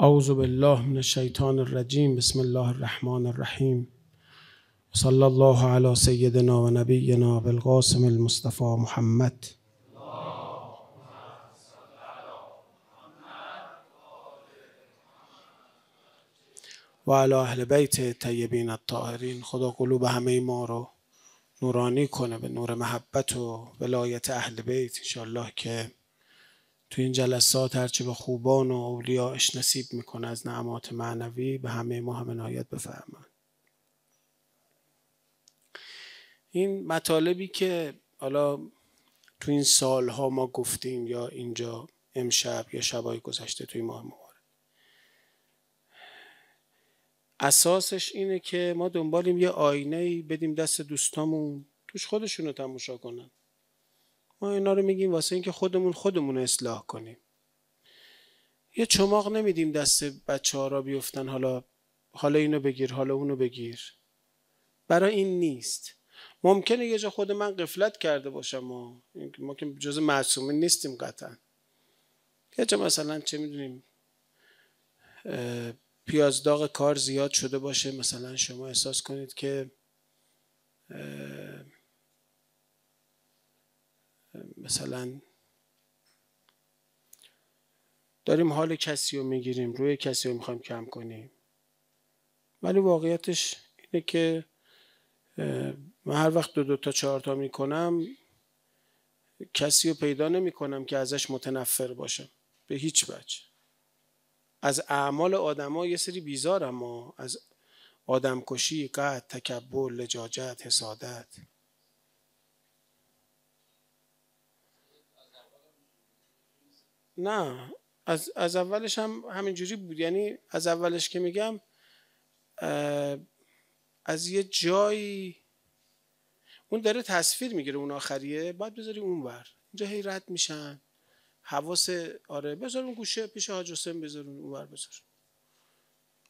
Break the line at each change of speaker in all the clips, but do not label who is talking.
اعوذ بالله من الشیطان الرجیم بسم الله الرحمن الرحیم صلی الله علی سیدنا و نبینا بالقاسم المصطفی محمد و علی اهل بیت طیبین الطاهرین خدا قلوب همه ما رو نورانی کنه به نور محبت و ولایت اهل بیت الله که تو این جلسات هرچه به خوبان و اولیاش نصیب میکنه از نعمات معنوی به همه ما هم نهایت بفهمن. این مطالبی که حالا تو این سالها ما گفتیم یا اینجا امشب یا شبای گذشته توی ماه موارد. اساسش اینه که ما دنبالیم یه آینه بدیم دست دوستامون توش خودشون رو تماشا کنن ما اینا رو میگیم واسه اینکه خودمون خودمون رو اصلاح کنیم یه چماق نمیدیم دست بچه ها را بیفتن حالا حالا اینو بگیر حالا اونو بگیر برای این نیست ممکنه یه جا خود من قفلت کرده باشم ما ما که جز معصومین نیستیم قطعا یه جا مثلا چه میدونیم پیازداغ کار زیاد شده باشه مثلا شما احساس کنید که مثلا داریم حال کسی رو میگیریم روی کسی رو میخوایم کم کنیم ولی واقعیتش اینه که من هر وقت دو دو تا چهار تا میکنم کسی رو پیدا نمیکنم که ازش متنفر باشم به هیچ وجه از اعمال آدما یه سری بیزارم ما از آدمکشی، قد، تکبر، لجاجت، حسادت نه از, از اولش هم همینجوری بود یعنی از اولش که میگم از یه جایی اون داره تصویر میگیره اون آخریه بعد بذاری اون اینجا هی رد میشن حواس آره بذار اون گوشه پیش حاج حسین بذار اون بذار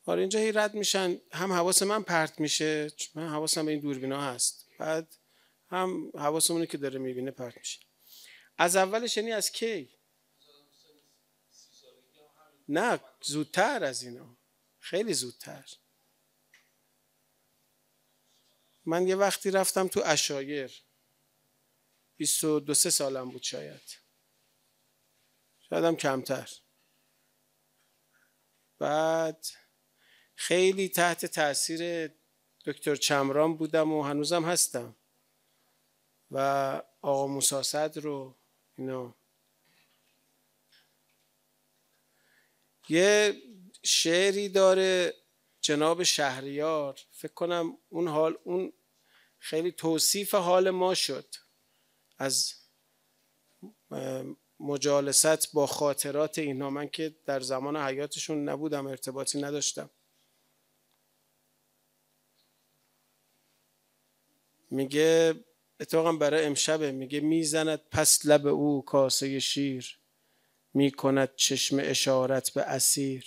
آره اینجا هی رد میشن هم حواس من پرت میشه من حواسم به این دوربینا هست بعد هم حواسمونه که داره میبینه پرت میشه از اولش یعنی از کی نه زودتر از اینا خیلی زودتر من یه وقتی رفتم تو اشایر دو سه سالم بود شاید شایدم کمتر بعد خیلی تحت تاثیر دکتر چمران بودم و هنوزم هستم و آقا موساسد رو اینا یه شعری داره جناب شهریار فکر کنم اون حال اون خیلی توصیف حال ما شد از مجالست با خاطرات اینها من که در زمان حیاتشون نبودم ارتباطی نداشتم میگه اتفاقا برای امشبه میگه میزند پس لب او کاسه شیر می کند چشم اشارت به اسیر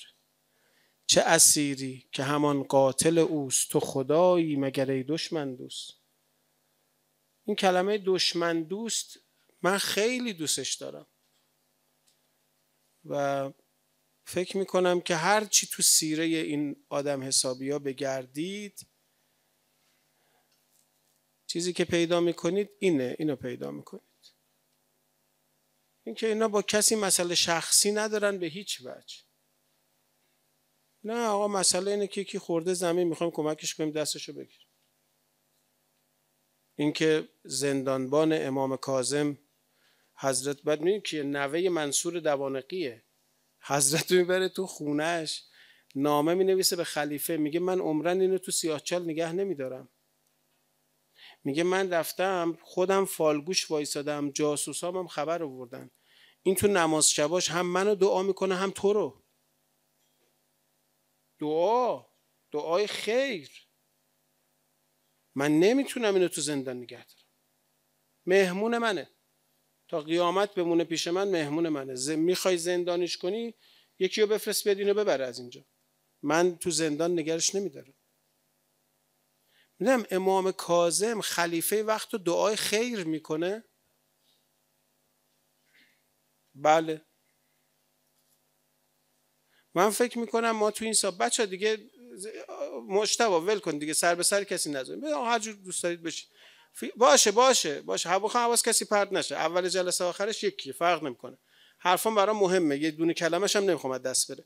چه اسیری که همان قاتل اوست تو خدایی مگر ای دشمن دوست این کلمه دشمن دوست من خیلی دوستش دارم و فکر می کنم که هر چی تو سیره این آدم حسابیا بگردید چیزی که پیدا می کنید اینه اینو پیدا می کنید اینکه اینا با کسی مسئله شخصی ندارن به هیچ وجه نه آقا مسئله اینه که یکی خورده زمین میخوایم کمکش کنیم دستشو بگیر اینکه زندانبان امام کاظم حضرت بعد میگه که نوه منصور دوانقیه حضرت میبره تو خونش نامه مینویسه به خلیفه میگه من عمرن اینو تو سیاهچال نگه نمیدارم میگه من رفتم خودم فالگوش وایسادم جاسوسام هم خبر آوردن این تو نماز شباش هم منو دعا میکنه هم تو رو دعا دعای خیر من نمیتونم اینو تو زندان نگه دارم مهمون منه تا قیامت بمونه پیش من مهمون منه میخوای زندانش کنی یکی رو بفرست بیاد اینو ببره از اینجا من تو زندان نگرش نمیدارم میدونم امام کازم خلیفه وقت دعای خیر میکنه بله من فکر میکنم ما تو این سال بچه دیگه مشتوا ول کن دیگه سر به سر کسی نذاریم هر جور دوست دارید بشین. باشه باشه باشه هوا کسی پرد نشه اول جلسه آخرش یکی فرق نمیکنه حرفان برام مهمه یه دونه کلمش هم نمیخوام از دست بره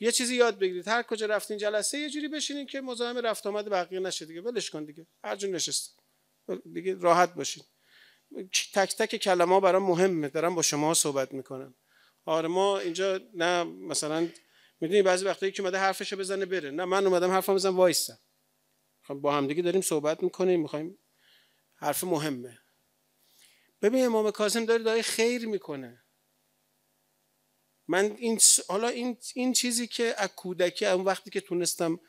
یه چیزی یاد بگیرید هر کجا رفتین جلسه یه جوری بشینین که مزاحم رفت آمد بقیه نشه دیگه ولش کن دیگه هر جور نشست دیگه راحت باشین تک تک کلمه برام مهمه دارم با شما صحبت میکنم آره ما اینجا نه مثلا میدونی بعضی وقتایی که اومده حرفشو بزنه بره نه من اومدم حرفم بزنم وایسم خب، با همدیگه داریم صحبت میکنیم میخوایم حرف مهمه ببین امام کاظم داره داره خیر میکنه من این حالا این, این چیزی که از کودکی اون وقتی که تونستم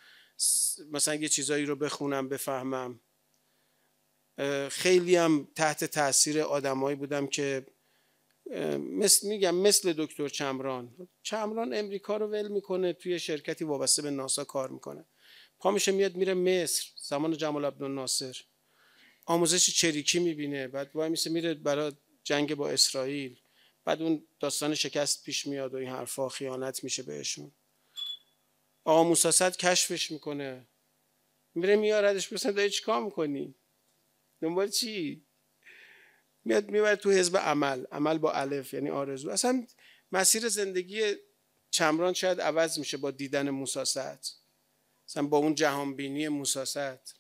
مثلا یه چیزایی رو بخونم بفهمم خیلی هم تحت تاثیر آدمایی بودم که مثل میگم مثل دکتر چمران چمران امریکا رو ول میکنه توی شرکتی وابسته به ناسا کار میکنه پا میشه میاد میره مصر زمان جمال الناصر. آموزش چریکی میبینه بعد وای میشه میره برای جنگ با اسرائیل بعد اون داستان شکست پیش میاد و این حرفا خیانت میشه بهشون آقا موساسد کشفش میکنه میره میاردش بسنده دایی کام میکنی دنبال چی میاد میبرد تو حزب عمل عمل با الف یعنی آرزو اصلا مسیر زندگی چمران شاید عوض میشه با دیدن موساست اصلا با اون جهانبینی موساست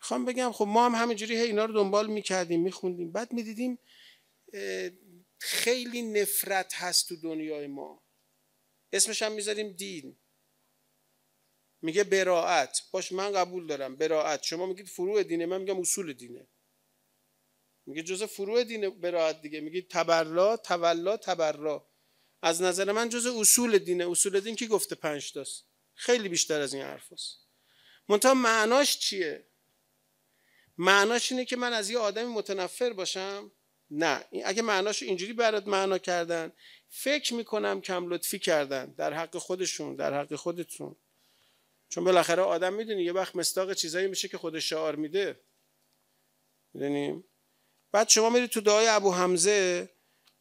میخوام بگم خب ما هم همینجوری اینا رو دنبال میکردیم میخوندیم بعد میدیدیم خیلی نفرت هست تو دنیای ما اسمش هم میذاریم دین میگه براعت باش من قبول دارم براعت شما میگید فروع دینه من میگم اصول دینه میگه جزء فروع دینه براعت دیگه میگید تبرلا تولا تبرلا از نظر من جزء اصول دینه اصول دین که گفته پنج تاست خیلی بیشتر از این حرف هست منتها معناش چیه معناش اینه که من از یه آدمی متنفر باشم نه اگه معناش اینجوری برات معنا کردن فکر میکنم کم لطفی کردن در حق خودشون در حق خودتون چون بالاخره آدم میدونی یه وقت مستاق چیزایی میشه که خودش شعار میده میدونیم بعد شما میری تو دعای ابو حمزه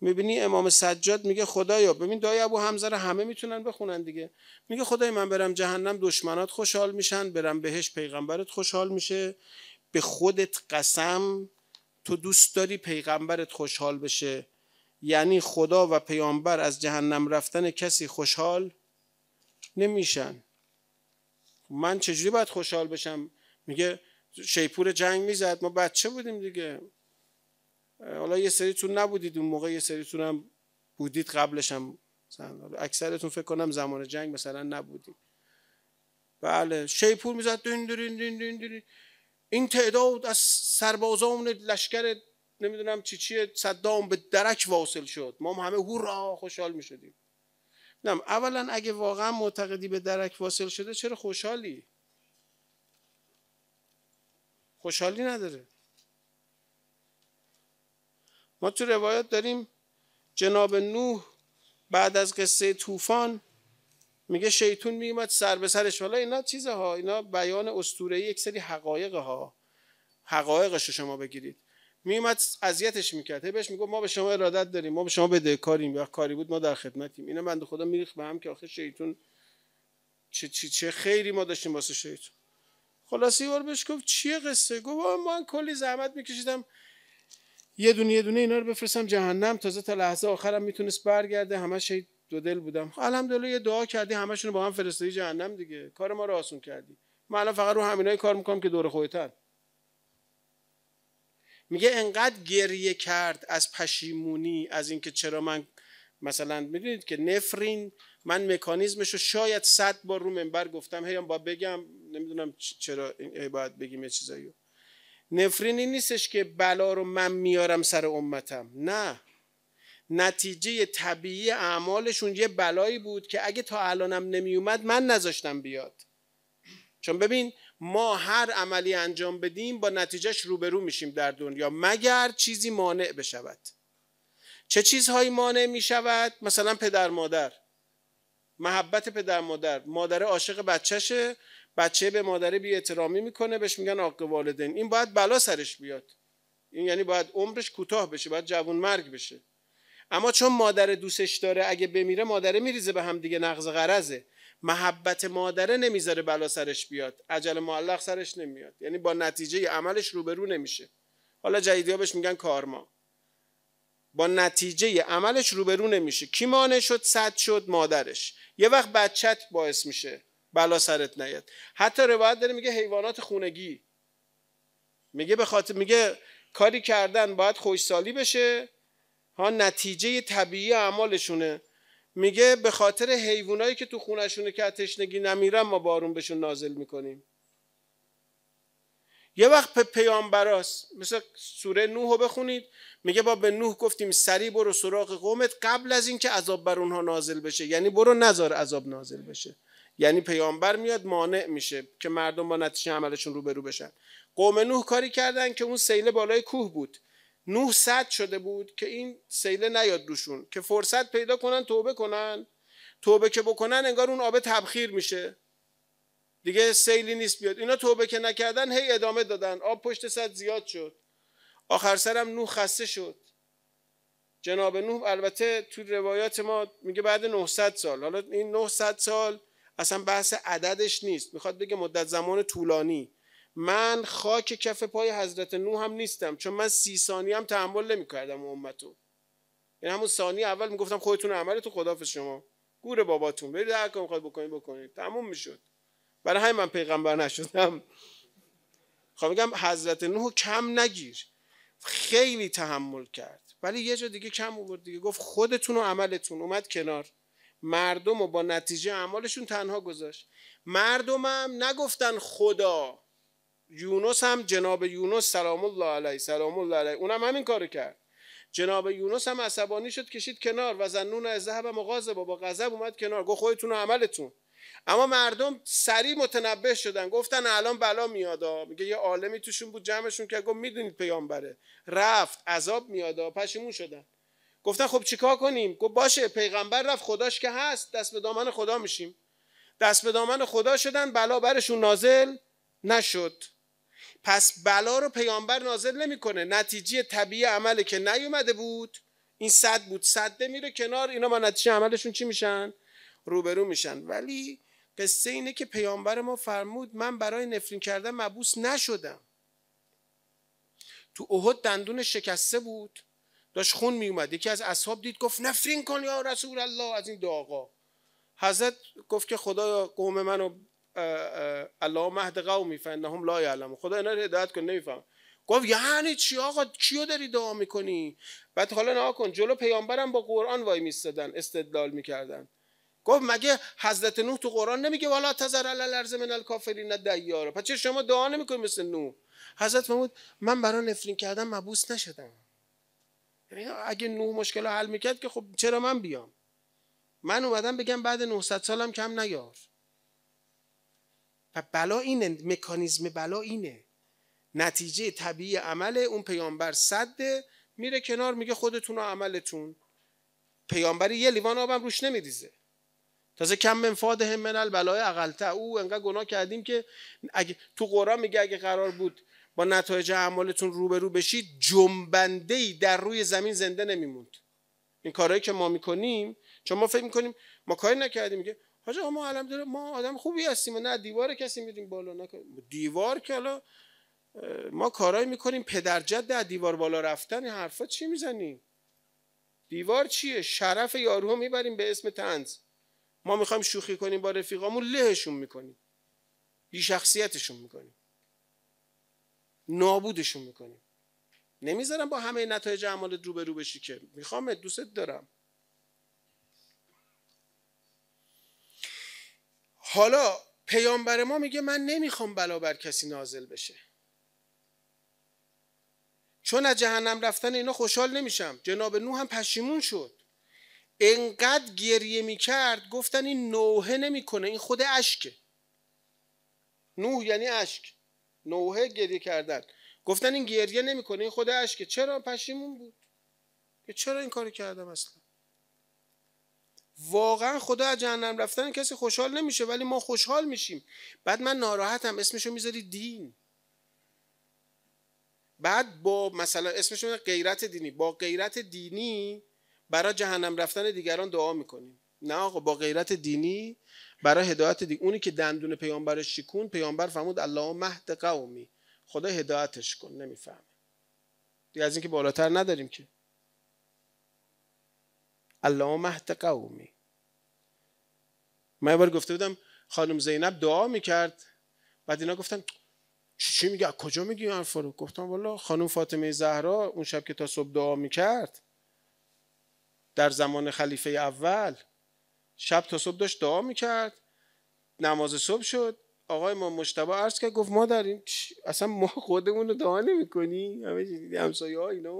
میبینی امام سجاد میگه خدایا ببین دعای ابو حمزه رو همه میتونن بخونن دیگه میگه خدای من برم جهنم دشمنات خوشحال میشن برم بهش پیغمبرت خوشحال میشه
به خودت
قسم تو دوست داری پیغمبرت خوشحال بشه یعنی خدا و پیامبر از جهنم رفتن کسی خوشحال نمیشن من چجوری باید خوشحال بشم میگه شیپور جنگ میزد ما بچه بودیم دیگه حالا یه سریتون نبودید اون موقع یه سریتون هم بودید قبلش هم اکثرتون فکر کنم زمان جنگ مثلا نبودیم بله شیپور میزد دین دین دین دین این تعداد از سربازان لشکر نمیدونم چی چیه صدام به درک واصل شد ما همه هورا خوشحال میشدیم نم اولا اگه واقعا معتقدی به درک واصل شده چرا خوشحالی خوشحالی نداره ما تو روایت داریم جناب نوح بعد از قصه طوفان میگه شیطون میومد سر به سرش حالا اینا چیزها اینا بیان اسطوره یک سری حقایق ها حقایقش رو شما بگیرید میومد اذیتش میکرد هی بهش میگفت ما به شما ارادت داریم ما به شما کاریم وقت کاری بود ما در خدمتیم اینا بنده خدا میریخت به هم که آخه شیطون چه چه چه خیری ما داشتیم واسه شیطون خلاصی بار بهش گفت چیه قصه گفت من کلی زحمت میکشیدم یه دونه یه دونه اینا رو بفرستم جهنم تازه تا لحظه آخرم میتونست برگرده همه شهید دو دل بودم خب، الحمدلله یه دعا کردی همشون با هم فرستادی جهنم دیگه کار ما رو آسون کردی من الان فقط رو همینای کار میکنم که دور خودتن میگه انقدر گریه کرد از پشیمونی از اینکه چرا من مثلا میدونید که نفرین من مکانیزمش رو شاید صد بار رو منبر گفتم هیام با بگم نمیدونم چرا باید بگیم یه چیزایی نفرین این نیستش که بلا رو من میارم سر امتم نه نتیجه طبیعی اعمالشون یه بلایی بود که اگه تا الانم نمیومد من نذاشتم بیاد چون ببین ما هر عملی انجام بدیم با نتیجهش روبرو میشیم در دنیا مگر چیزی مانع بشود چه چیزهایی مانع میشود مثلا پدر مادر محبت پدر مادر مادر عاشق بچهشه بچه به مادره بی میکنه بهش میگن آق والدین این باید بلا سرش بیاد این یعنی باید عمرش کوتاه بشه باید جوون مرگ بشه اما چون مادر دوستش داره اگه بمیره مادره میریزه به هم دیگه نقض محبت مادره نمیذاره بلا سرش بیاد عجل معلق سرش نمیاد یعنی با نتیجه عملش روبرو نمیشه حالا جدیدی بهش میگن کارما با نتیجه عملش روبرو نمیشه کی مانع شد صد شد مادرش یه وقت بچت باعث میشه بلا سرت نیاد حتی روایت داره میگه حیوانات خونگی میگه به خاطر میگه کاری کردن باید خوشسالی بشه ها نتیجه طبیعی اعمالشونه میگه به خاطر حیوانایی که تو خونشونه که تشنگی نمیرن ما بارون بهشون نازل میکنیم یه وقت به پیامبراست مثل سوره نوح رو بخونید میگه با به نوح گفتیم سری برو سراغ قومت قبل از اینکه عذاب بر اونها نازل بشه یعنی برو نزار عذاب نازل بشه یعنی پیامبر میاد مانع میشه که مردم با نتیجه عملشون روبرو بشن قوم نوح کاری کردن که اون سیله بالای کوه بود نوح صد شده بود که این سیله نیاد روشون که فرصت پیدا کنن توبه کنن توبه که بکنن انگار اون آب تبخیر میشه دیگه سیلی نیست بیاد اینا توبه که نکردن هی ادامه دادن آب پشت صد زیاد شد آخر سرم نوح خسته شد جناب نوح البته تو روایات ما میگه بعد 900 سال حالا این 900 سال اصلا بحث عددش نیست میخواد بگه مدت زمان طولانی من خاک کف پای حضرت نوح هم نیستم چون من سی ثانیه هم تحمل نمیکردم امتو این یعنی همون ثانیه اول میگفتم خودتون عملتون خدافظ شما گور باباتون برید هر کاری میخواد بکنید بکنید تموم میشد برای همین من پیغمبر نشدم خب میگم حضرت نوح کم نگیر خیلی تحمل کرد ولی یه جا دیگه کم آورد دیگه گفت خودتون و عملتون اومد کنار مردم و با نتیجه اعمالشون تنها گذاشت مردمم نگفتن خدا یونس هم جناب یونس سلام الله علیه سلام الله علیه اونم همین کارو کرد جناب یونس هم عصبانی شد کشید کنار و زنون از ذهب مغازه با غضب اومد کنار گفت خودتون عملتون اما مردم سریع متنبه شدن گفتن الان بلا میادا میگه یه عالمی توشون بود جمعشون که گفت میدونید پیامبره رفت عذاب میادا پشیمون شدن گفتن خب چیکار کنیم گفت باشه پیغمبر رفت خداش که هست دست به دامن خدا میشیم دست به دامن خدا شدن بلا برشون نازل نشد پس بلا رو پیامبر نازل نمیکنه نتیجه طبیعی عمله که نیومده بود این صد بود صده میره کنار اینا با نتیجه عملشون چی میشن روبرو میشن ولی قصه اینه که پیامبر ما فرمود من برای نفرین کردن مبوس نشدم تو احد دندون شکسته بود داشت خون میومد یکی از اصحاب دید گفت نفرین کن یا رسول الله از این دو حضرت گفت که خدا قوم منو الله مهد قومی هم لا یعلم خدا اینا رو هدایت کن نمیفهم گفت یعنی چی آقا کیو داری دعا میکنی بعد حالا نها کن جلو پیامبرم با قرآن وای میستدن استدلال میکردن گفت مگه حضرت نوح تو قرآن نمیگه والا تزر الارض من الکافرین دیارا پس چه شما دعا نمیکنید مثل نوح حضرت محمود من برای نفرین کردم مبوس نشدم یعنی اگه نوح مشکل حل میکرد که خب چرا من بیام من اومدم بگم بعد 900 سالم کم نیار و بلا اینه مکانیزم بلا اینه نتیجه طبیعی عمل اون پیامبر صده میره کنار میگه خودتون و عملتون پیامبری یه لیوان آبم روش نمیریزه تازه کم من هم من البلای اقلته او انقدر گناه کردیم که اگه تو قرآن میگه اگه قرار بود با نتایج اعمالتون روبرو بشید جنبنده ای در روی زمین زنده نمیموند این کارهایی که ما میکنیم چون ما فکر میکنیم ما کاری نکردیم میگه حاج ما علم داره ما آدم خوبی هستیم و نه دیوار کسی میریم بالا نه دیوار که ما کارایی میکنیم پدر جد دیوار بالا رفتن این حرفا چی میزنیم دیوار چیه شرف یارو میبریم به اسم تنز ما میخوایم شوخی کنیم با رفیقامون لهشون میکنیم بی شخصیتشون میکنیم نابودشون میکنیم نمیذارم با همه نتایج اعمالت روبرو بشی که میخوام دوستت دارم حالا پیامبر ما میگه من نمیخوام بلا بر کسی نازل بشه چون از جهنم رفتن اینا خوشحال نمیشم جناب نوح هم پشیمون شد انقدر گریه میکرد گفتن این نوحه نمیکنه این خود اشکه نوح یعنی اشک نوحه گریه کردن گفتن این گریه نمیکنه این خود اشکه چرا پشیمون بود که چرا این کاری کردم اصلا واقعا خدا از جهنم رفتن کسی خوشحال نمیشه ولی ما خوشحال میشیم بعد من ناراحتم اسمشو میذاری دین بعد با مثلا اسمش غیرت دینی با غیرت دینی برای جهنم رفتن دیگران دعا میکنیم نه آقا با غیرت دینی برای هدایت دیگه اونی که دندون پیامبر شکون پیامبر فرمود الله مهد قومی خدا هدایتش کن نمیفهمه دیگه از اینکه بالاتر نداریم که اللهم مهد قومی من بار گفته بودم خانم زینب دعا میکرد بعد اینا گفتن چی میگه کجا میگی این گفتم والا خانم فاطمه زهرا اون شب که تا صبح دعا میکرد در زمان خلیفه اول شب تا صبح داشت دعا میکرد نماز صبح شد آقای ما مشتبه عرض کرد گفت ما در این اصلا ما خودمون رو دعا نمی کنی همه همسایه ها اینا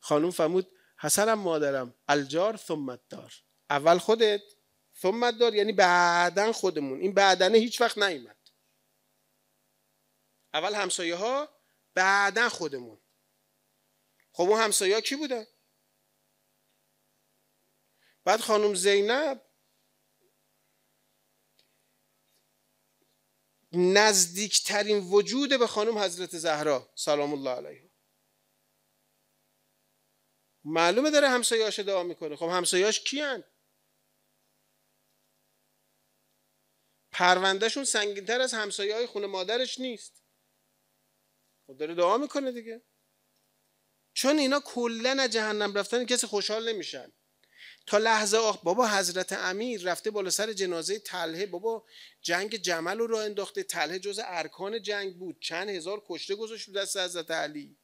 خانم فرمود حسنم مادرم الجار ثم دار اول خودت ثم دار یعنی بعدا خودمون این بعدنه هیچ وقت نیومد اول همسایه ها بعدن خودمون خب اون همسایه ها کی بودن بعد خانم زینب نزدیکترین وجود به خانم حضرت زهرا سلام الله علیه معلومه داره همسایه‌اش دعا میکنه خب همسایه‌اش کیان پروندهشون سنگینتر از همسایه های خونه مادرش نیست خب داره دعا میکنه دیگه چون اینا کلا از جهنم رفتن کسی خوشحال نمیشن تا لحظه آخ بابا حضرت امیر رفته بالا سر جنازه تله بابا جنگ جمل رو راه انداخته تله جز ارکان جنگ بود چند هزار کشته گذاشت دست حضرت علی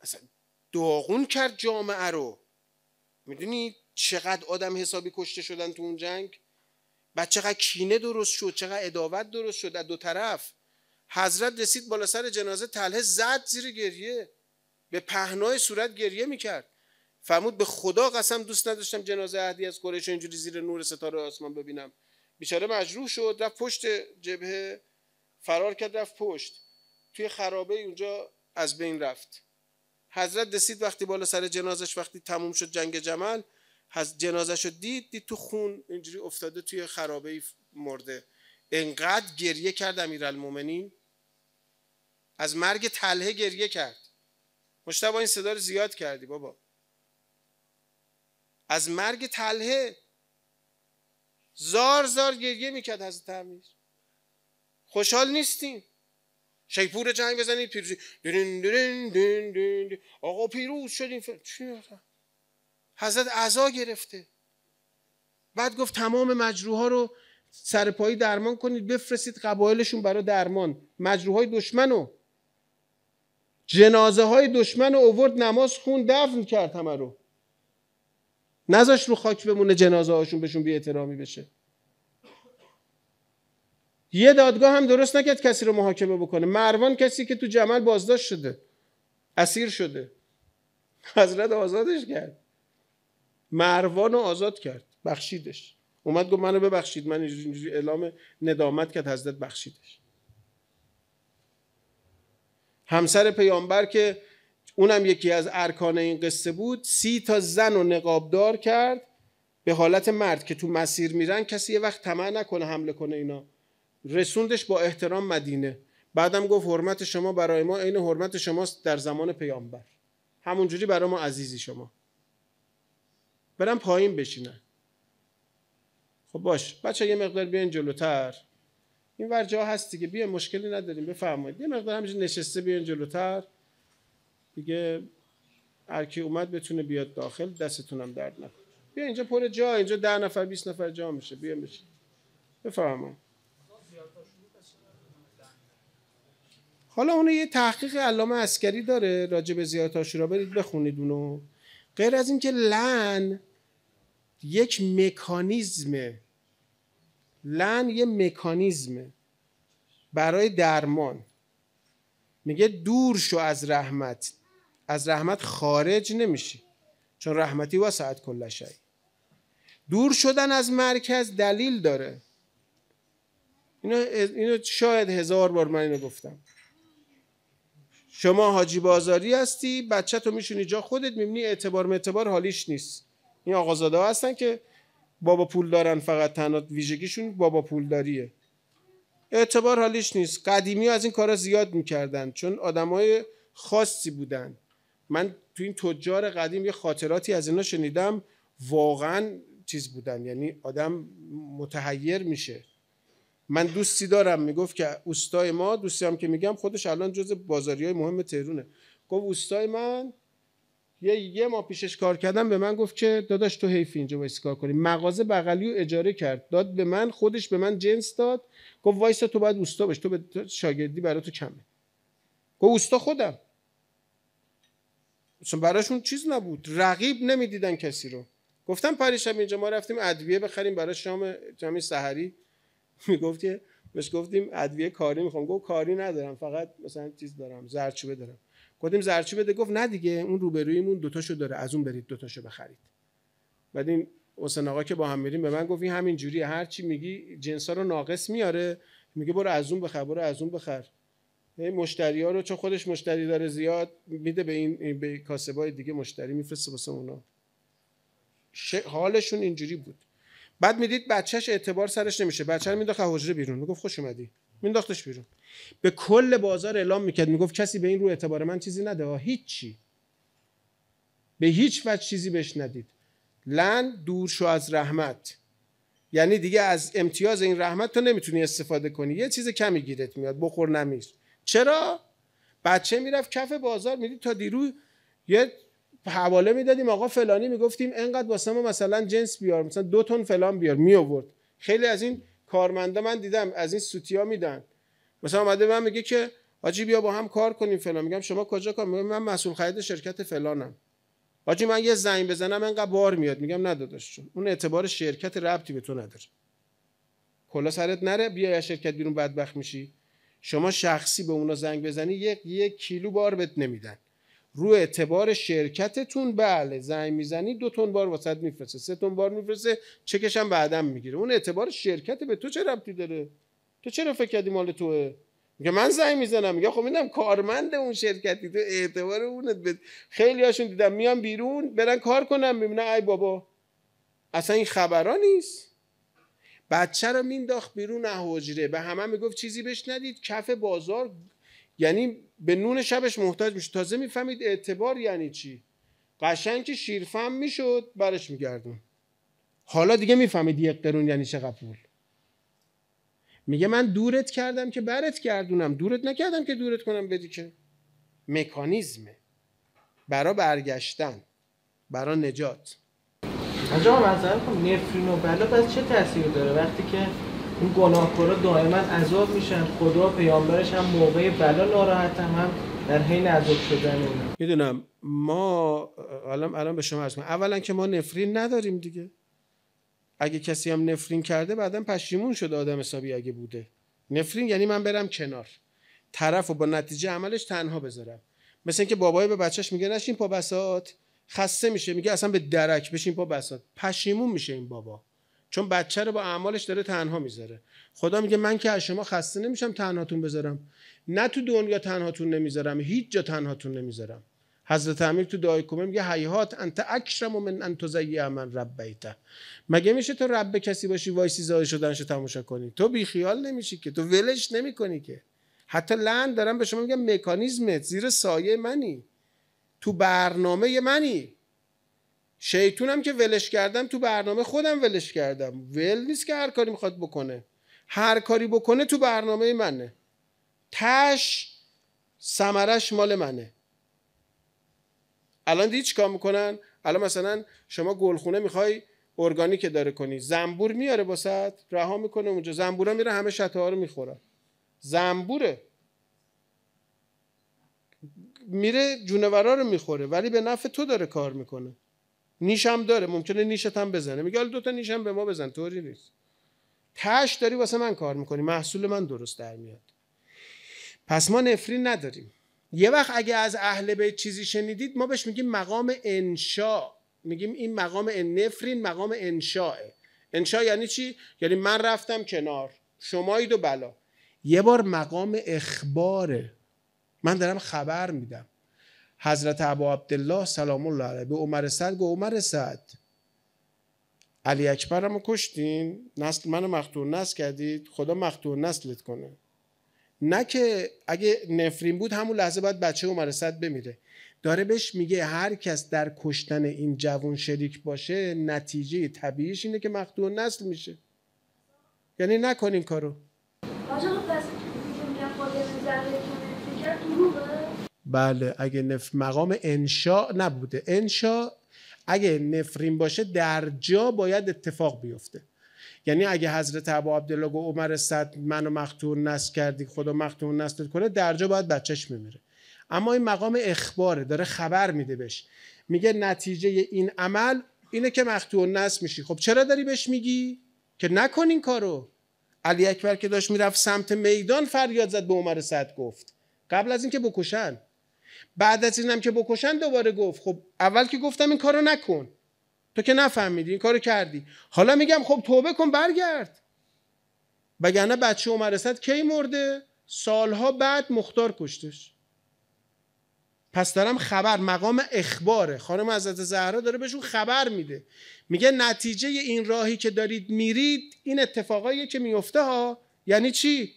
اصلا داغون کرد جامعه رو میدونی چقدر آدم حسابی کشته شدن تو اون جنگ بعد چقدر کینه درست شد چقدر اداوت درست شد از دو طرف حضرت رسید بالا سر جنازه تله زد زیر گریه به پهنای صورت گریه میکرد فرمود به خدا قسم دوست نداشتم جنازه اهدی از قریش اینجوری زیر نور ستاره آسمان ببینم بیچاره مجروح شد رفت پشت جبهه فرار کرد رفت پشت توی خرابه اونجا از بین رفت حضرت رسید وقتی بالا سر جنازش وقتی تموم شد جنگ جمل جنازه رو دید دید تو خون اینجوری افتاده توی خرابه مرده انقدر گریه کرد المومنین از مرگ تله گریه کرد مشتبه این صدا رو زیاد کردی بابا از مرگ تله زار زار گریه میکرد حضرت امیر خوشحال نیستیم شیپور جنگ بزنید پیروزی درین درین آقا پیروز شدیم حضرت اعضا گرفته بعد گفت تمام مجروح ها رو سرپایی درمان کنید بفرستید قبایلشون برای درمان مجروح های دشمن رو جنازه های دشمن رو اوورد نماز خون دفن کرد همه رو نذاش رو خاک بمونه جنازه هاشون بهشون بی بشه یه دادگاه هم درست نکرد کسی رو محاکمه بکنه مروان کسی که تو جمل بازداشت شده اسیر شده حضرت آزادش کرد مروان رو آزاد کرد بخشیدش اومد گفت منو ببخشید من اینجوری اعلام ندامت کرد حضرت بخشیدش همسر پیامبر که اونم یکی از ارکان این قصه بود سی تا زن و نقابدار کرد به حالت مرد که تو مسیر میرن کسی یه وقت طمع نکنه حمله کنه اینا رسوندش با احترام مدینه بعدم گفت حرمت شما برای ما عین حرمت شماست در زمان پیامبر همونجوری برای ما عزیزی شما برم پایین بشینن خب باش بچه یه مقدار بیاین جلوتر این ور جا هست دیگه بیا مشکلی نداریم بفرمایید یه مقدار همینجوری نشسته بیاین جلوتر دیگه هرکی اومد بتونه بیاد داخل دستتونم درد نکنه بیا اینجا پر جا اینجا ده نفر 20 نفر جا میشه بیا بشین بفرمایید حالا اون یه تحقیق علامه عسکری داره راجع به زیارت آشورا برید بخونید اونو غیر از اینکه لن یک مکانیزم لن یه مکانیزم برای درمان میگه دور شو از رحمت از رحمت خارج نمیشی چون رحمتی وسعت کل شی دور شدن از مرکز دلیل داره اینو, اینو شاید هزار بار من اینو گفتم شما حاجی بازاری هستی بچه تو میشونی جا خودت میبینی اعتبار اعتبار حالیش نیست این آقازاده ها هستن که بابا پول دارن فقط تنها ویژگیشون بابا پول داریه اعتبار حالیش نیست قدیمی از این کارا زیاد میکردن چون آدمای خاصی بودن من تو این تجار قدیم یه خاطراتی از اینا شنیدم واقعا چیز بودن یعنی آدم متحیر میشه من دوستی دارم میگفت که اوستای ما دوستی هم که میگم خودش الان جز بازاری های مهم تهرونه گفت اوستای من یه یه ما پیشش کار کردم به من گفت که داداش تو حیف اینجا وایس کار کنی مغازه بغلی رو اجاره کرد داد به من خودش به من جنس داد گفت وایس تو باید اوستا باش تو به شاگردی برای تو کمه گفت اوستا خودم چون براشون چیز نبود رقیب نمیدیدن کسی رو گفتم پریشب اینجا ما رفتیم ادویه بخریم برای شام جمعی سحری میگفت که بهش گفتیم ادویه کاری میخوام گفت کاری ندارم فقط مثلا چیز دارم زردچوبه دارم گفتیم زردچوبه بده گفت نه دیگه اون روبرویمون دوتاشو داره از اون برید دوتاشو بخرید بعد این حسین آقا که با هم میریم به من گفت این همین جوریه هر چی میگی جنسا رو ناقص میاره میگه برو از اون بخر از اون بخر مشتری ها رو چون خودش مشتری داره زیاد میده به این به کاسبای دیگه مشتری میفرسته واسه اونا حالشون اینجوری بود بعد میدید بچهش اعتبار سرش نمیشه بچه رو مینداخت حجره بیرون میگفت خوش اومدی مینداختش بیرون به کل بازار اعلام میکرد میگفت کسی به این رو اعتبار من چیزی نده هیچی به هیچ وجه چیزی بهش ندید لن دور شو از رحمت یعنی دیگه از امتیاز این رحمت تو نمیتونی استفاده کنی یه چیز کمی گیرت میاد بخور نمیر چرا بچه میرفت کف بازار میدید تا دیروز یه حواله میدادیم آقا فلانی میگفتیم انقدر واسه ما مثلا جنس بیار مثلا دو تن فلان بیار می آورد خیلی از این کارمنده من دیدم از این سوتیا میدن مثلا اومده من میگه که آجی بیا با هم کار کنیم فلان میگم شما کجا کار میگم من مسئول خرید شرکت فلانم آجی من یه زنگ بزنم انقدر بار میاد میگم نداداش چون اون اعتبار شرکت ربطی به تو نداره کلا سرت نره بیا یه شرکت بیرون بدبخت میشی شما شخصی به اونا زنگ بزنی یک یک کیلو بار نمیدن رو اعتبار شرکتتون بله زنگ میزنی دو تون بار واسط میفرسه سه تون بار میفرسه چکش هم بعدم میگیره اون اعتبار شرکت به تو چه ربطی داره تو چرا فکر کردی مال توه میگه من زنگ میزنم میگه خب اینم کارمند اون شرکتی تو اعتبار اونت خیلی هاشون دیدم میان بیرون برن کار کنم میبینن ای بابا اصلا این خبرا نیست بچه رو مینداخت بیرون حجره به همه میگفت چیزی بهش ندید کف بازار یعنی به نون شبش محتاج میشه تازه میفهمید اعتبار یعنی چی قشنگ که شیرفهم میشد برش میگردون حالا دیگه میفهمید یک قرون یعنی چه قبول میگه من دورت کردم که برت گردونم دورت نکردم که دورت کنم بدی که مکانیزمه برا برگشتن برا
نجات از مثلا خب نفرین و بلا پس چه تاثیر داره وقتی که این گناهکارا دائما عذاب میشن خدا پیامبرش هم موقع بلا ناراحت هم در حین عذاب شدن
میدونم ما الان الان به شما عرض اولا که ما نفرین نداریم دیگه اگه کسی هم نفرین کرده بعدا پشیمون شده آدم حسابی اگه بوده نفرین یعنی من برم کنار طرف و با نتیجه عملش تنها بذارم مثل اینکه بابای به بچهش میگه نشین پا بسات خسته میشه میگه اصلا به درک بشین پا بسات پشیمون میشه این بابا چون بچه رو با اعمالش داره تنها میذاره خدا میگه من که از شما خسته نمیشم تنهاتون بذارم نه تو دنیا تنهاتون نمیذارم هیچ جا تنهاتون نمیذارم حضرت امیر تو دعای کومه میگه حیات انت اکرم من انت زیع من رب بیته مگه میشه تو رب کسی باشی وایسی زاده شدنشو تماشا کنی تو بیخیال نمیشی که تو ولش نمیکنی که حتی لند دارم به شما میگم مکانیزمت زیر سایه منی تو برنامه منی شیطونم که ولش کردم تو برنامه خودم ولش کردم ول نیست که هر کاری میخواد بکنه هر کاری بکنه تو برنامه منه تش سمرش مال منه الان دیگه چیکار میکنن الان مثلا شما گلخونه میخوای ارگانیک داره کنی زنبور میاره باست رها میکنه اونجا زنبورا میره همه شطه ها رو میخورن زنبوره میره جونورا رو میخوره ولی به نفع تو داره کار میکنه هم داره ممکنه نیشت هم بزنه میگه آره، دو تا هم به ما بزن طوری نیست تش داری واسه من کار میکنی محصول من درست در میاد پس ما نفرین نداریم یه وقت اگه از اهل بیت چیزی شنیدید ما بهش میگیم مقام انشا میگیم این مقام نفرین مقام انشاه انشا یعنی چی یعنی من رفتم کنار شمایید و بلا یه بار مقام اخباره من دارم خبر میدم حضرت ابو عبدالله سلام الله علیه به عمر سعد گفت عمر سعد علی اکبرم کشتین نسل منو مقتول نسل کردید خدا مقتول نسلت کنه نه که اگه نفرین بود همون لحظه بعد بچه عمر سعد بمیره داره بهش میگه هر کس در کشتن این جوان شریک باشه نتیجه طبیعیش اینه که مقتول نسل میشه یعنی نکنین کارو
خب
بله اگه نف مقام انشا نبوده انشا اگه نفرین باشه در جا باید اتفاق بیفته یعنی اگه حضرت ابو عبدالله گو عمر صد منو مقتول نس کردی خدا مقتول نسل کنه در جا باید بچهش میمیره اما این مقام اخباره داره خبر میده بهش میگه نتیجه این عمل اینه که مقتول نس میشی خب چرا داری بهش میگی که نکن این کارو علی اکبر که داشت میرفت سمت میدان فریاد زد به عمر صد گفت قبل از اینکه بکشن بعد از اینم که بکشن دوباره گفت خب اول که گفتم این کارو نکن تو که نفهمیدی این کارو کردی حالا میگم خب توبه کن برگرد وگرنه بچه عمر اسد کی مرده سالها بعد مختار کشتش پس دارم خبر مقام اخباره خانم حضرت زهرا داره بهشون خبر میده میگه نتیجه این راهی که دارید میرید این اتفاقایی که میفته ها یعنی چی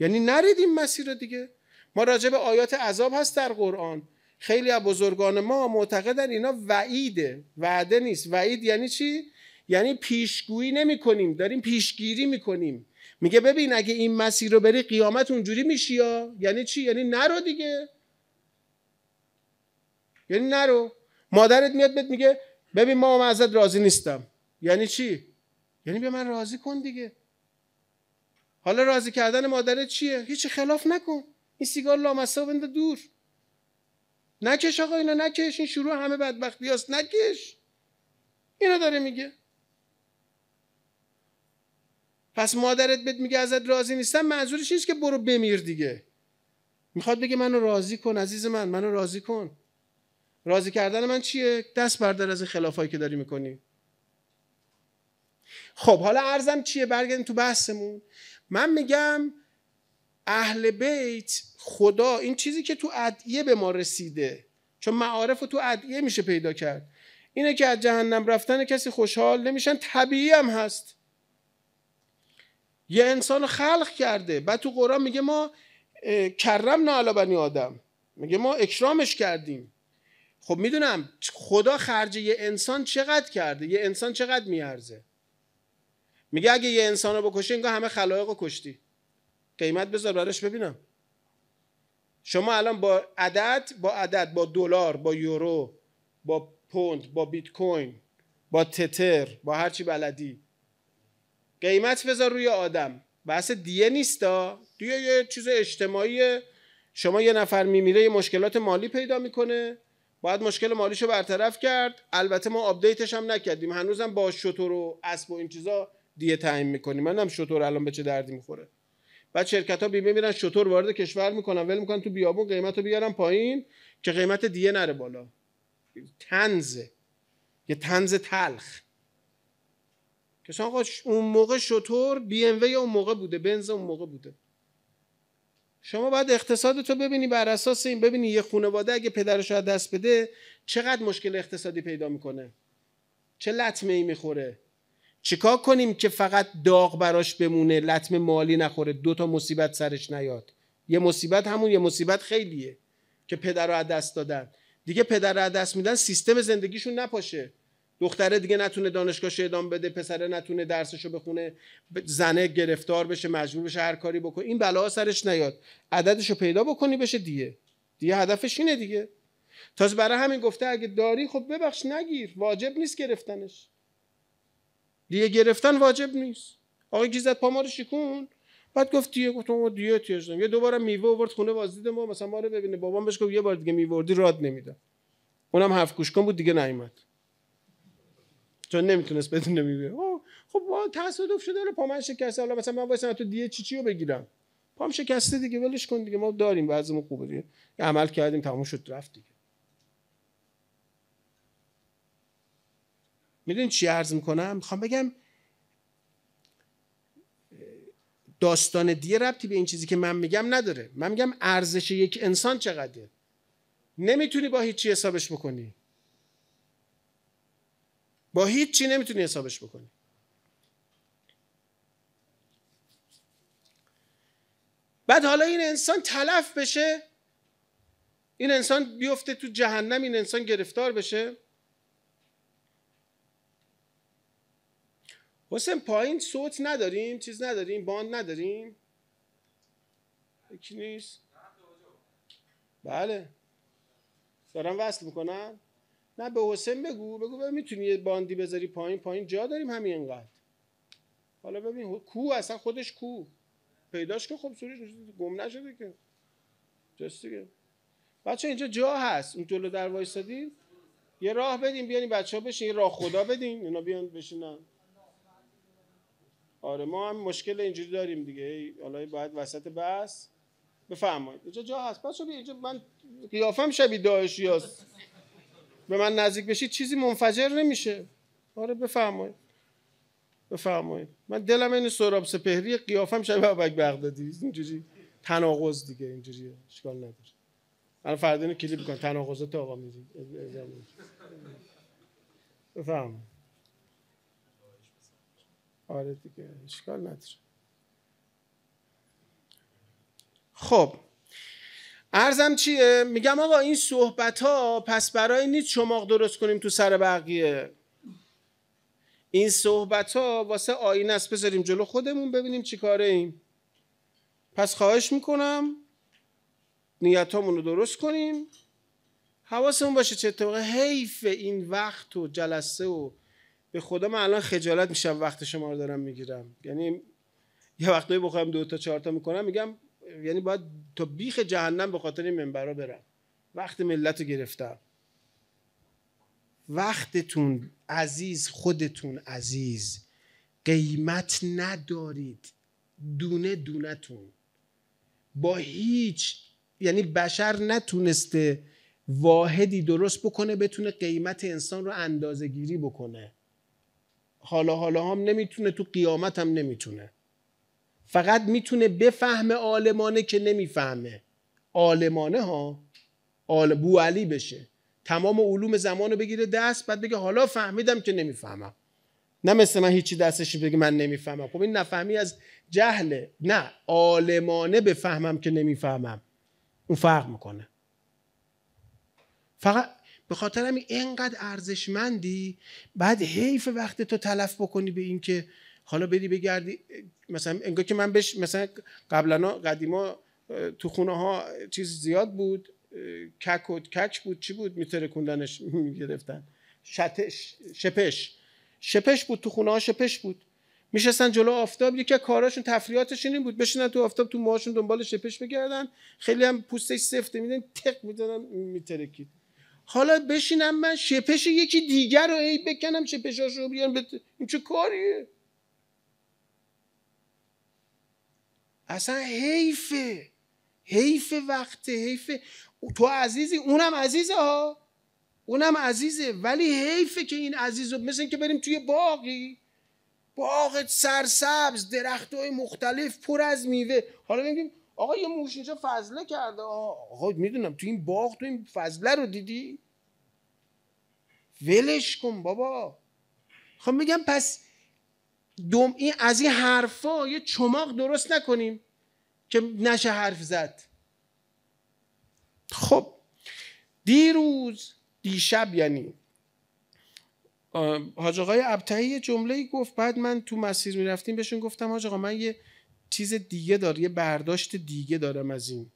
یعنی نرید این مسیر رو دیگه ما راجع به آیات عذاب هست در قرآن خیلی از بزرگان ما معتقدن اینا وعیده وعده نیست وعید یعنی چی یعنی پیشگویی نمی کنیم داریم پیشگیری میکنیم میگه ببین اگه این مسیر رو بری قیامت اونجوری میشی یا یعنی چی یعنی نرو دیگه یعنی نرو مادرت میاد بهت میگه ببین ما ازت راضی نیستم یعنی چی یعنی به من راضی کن دیگه حالا راضی کردن مادرت چیه هیچ خلاف نکن این سیگار لامصب بنده دور نکش آقا اینا نکش این شروع همه بدبختی هست نکش اینا داره میگه پس مادرت بهت میگه ازت راضی نیستم منظورش نیست که برو بمیر دیگه میخواد بگه منو راضی کن عزیز من منو راضی کن راضی کردن من چیه دست بردار از این خلافایی که داری میکنی خب حالا ارزم چیه برگردیم تو بحثمون من میگم اهل بیت خدا این چیزی که تو ادعیه به ما رسیده چون معارف تو ادعیه میشه پیدا کرد اینه که از جهنم رفتن کسی خوشحال نمیشن طبیعی هم هست یه انسان خلق کرده بعد تو قرآن میگه ما کرم نه بنی آدم میگه ما اکرامش کردیم خب میدونم خدا خرج یه انسان چقدر کرده یه انسان چقدر میارزه میگه اگه یه انسان رو بکشی اینگاه همه خلایق رو کشتی قیمت بذار براش ببینم شما الان با عدد با عدد با دلار با یورو با پوند با بیت کوین با تتر با هرچی بلدی قیمت بذار روی آدم بحث دیه نیستا دیه یه چیز اجتماعی شما یه نفر میمیره یه مشکلات مالی پیدا میکنه باید مشکل مالیشو برطرف کرد البته ما آپدیتش هم نکردیم هنوزم با شطور و اسب و این چیزا دیه تعیین میکنیم منم شطور الان به چه دردی میخوره بعد شرکت ها بیمه میرن شطور وارد کشور میکنن ول میکنن تو بیابون قیمت رو بیارن پایین که قیمت دیگه نره بالا تنزه یه تنز تلخ کسان خواهد اون موقع شطور بی ام وی اون موقع بوده بنز اون موقع بوده شما باید اقتصاد تو ببینی بر اساس این ببینی یه خانواده اگه پدرش از دست بده چقدر مشکل اقتصادی پیدا میکنه چه لطمه ای میخوره چیکار کنیم که فقط داغ براش بمونه لطم مالی نخوره دو تا مصیبت سرش نیاد یه مصیبت همون یه مصیبت خیلیه که پدر رو از دست دادن دیگه پدر رو از دست میدن سیستم زندگیشون نپاشه دختره دیگه نتونه دانشگاهش ادامه بده پسره نتونه درسشو بخونه زنه گرفتار بشه مجبور بشه هر کاری بکنه این بلاها سرش نیاد عددشو پیدا بکنی بشه دیگه دیگه هدفش اینه دیگه تازه برای همین گفته اگه داری خب ببخش نگیر واجب نیست گرفتنش دیگه گرفتن واجب نیست آقا گیزت پا رو شکون بعد گفت دیگه گفتم دیگه یه دوباره میوه آورد خونه بازدید ما مثلا ما رو ببینه بابام بهش گفت یه بار دیگه میوردی راد نمیدم اونم هفت گوش بود دیگه نیومد چون نمیتونست بدون میوه خب تصادف شده حالا پامن شکسته حالا مثلا من واسه تو دیگه چی چیو رو بگیرم پام شکسته دیگه ولش کن دیگه ما داریم بعضمون خوبه دیگه عمل کردیم تموم شد رفت دیگه میدونید چی عرض میکنم میخوام بگم داستان دیه ربطی به این چیزی که من میگم نداره من میگم ارزش یک انسان چقدره نمیتونی با هیچی حسابش بکنی با هیچی نمیتونی حسابش بکنی بعد حالا این انسان تلف بشه این انسان بیفته تو جهنم این انسان گرفتار بشه حسین پایین صوت نداریم چیز نداریم باند نداریم یکی نیست بله دارم وصل میکنم نه به حسین بگو بگو ببین میتونی یه باندی بذاری پایین پایین جا داریم همین اینقدر حالا ببین کو اصلا خودش کو پیداش که خب سوریش گم نشده که جاست دیگه بچه اینجا جا هست اون جلو در وایسادین یه راه بدین، بیانی بچه ها بشین یه راه خدا بدین اینا بیان بشینن آره ما هم مشکل اینجوری داریم دیگه حالا باید وسط بس بفرمایید اینجا جا هست پس شبیه اینجا من قیافم شبیه داعشی هست به من نزدیک بشید چیزی منفجر نمیشه آره بفرمایید بفرمایید من دلم این سراب سپهری قیافم شبیه باید بغدادی اینجوری تناقض دیگه اینجوری اشکال نداره الان فردین کلیپ کن تناقضات آقا میزی بفرمایید آره دیگه اشکال نداره خب ارزم چیه؟ میگم آقا این صحبت ها پس برای نیست چماق درست کنیم تو سر بقیه این صحبت ها واسه آینه است بذاریم جلو خودمون ببینیم چی کاره ایم پس خواهش میکنم نیت رو درست کنیم حواسمون باشه چه هیف حیف این وقت و جلسه و به خدا من الان خجالت میشم وقت شما رو دارم میگیرم یعنی یه وقتایی بخوام دو تا چهار تا میکنم میگم یعنی باید تا بیخ جهنم به خاطر این منبرا برم وقت ملت رو گرفتم وقتتون عزیز خودتون عزیز قیمت ندارید دونه دونتون با هیچ یعنی بشر نتونسته واحدی درست بکنه بتونه قیمت انسان رو اندازه گیری بکنه حالا حالا هم نمیتونه تو قیامت هم نمیتونه فقط میتونه بفهمه عالمانه که نمیفهمه عالمانه ها آل بو علی بشه تمام علوم زمان رو بگیره دست بعد بگه حالا فهمیدم که نمیفهمم نه مثل من هیچی دستش بگه من نمیفهمم خب این نفهمی از جهله نه عالمانه بفهمم که نمیفهمم اون فرق میکنه فقط به خاطر همین اینقدر ارزشمندی بعد حیف وقت تو تلف بکنی به این که حالا بری بگردی مثلا انگار که من بهش مثلا قبلا قدیما تو خونه ها چیز زیاد بود کک و کک بود چی بود میترکوندنش میگرفتن شتش شپش شپش بود تو خونه ها شپش بود میشستن جلو آفتاب یکی کاراشون تفریاتش این بود بشینن تو آفتاب تو موهاشون دنبال شپش بگردن خیلی هم پوستش سفته میدن تق میدادن میترکید حالا بشینم من شپش یکی دیگر رو ای بکنم شپشاش رو بیان بت... این چه کاریه اصلا حیفه حیف وقته حیف تو عزیزی اونم عزیزه ها اونم عزیزه ولی حیفه که این عزیز رو مثل که بریم توی باقی باغت سرسبز درخت های مختلف پر از میوه حالا بگیم آقا یه موش اینجا فضله کرده آقا میدونم تو این باغ تو این فضله رو دیدی ولش کن بابا خب میگم پس دوم این از این حرفا یه چماق درست نکنیم که نشه حرف زد خب دیروز دیشب یعنی حاج آقای ابتهی یه جمله گفت بعد من تو مسیر میرفتیم بهشون گفتم حاج آقا من یه چیز دیگه داره یه برداشت دیگه دارم از این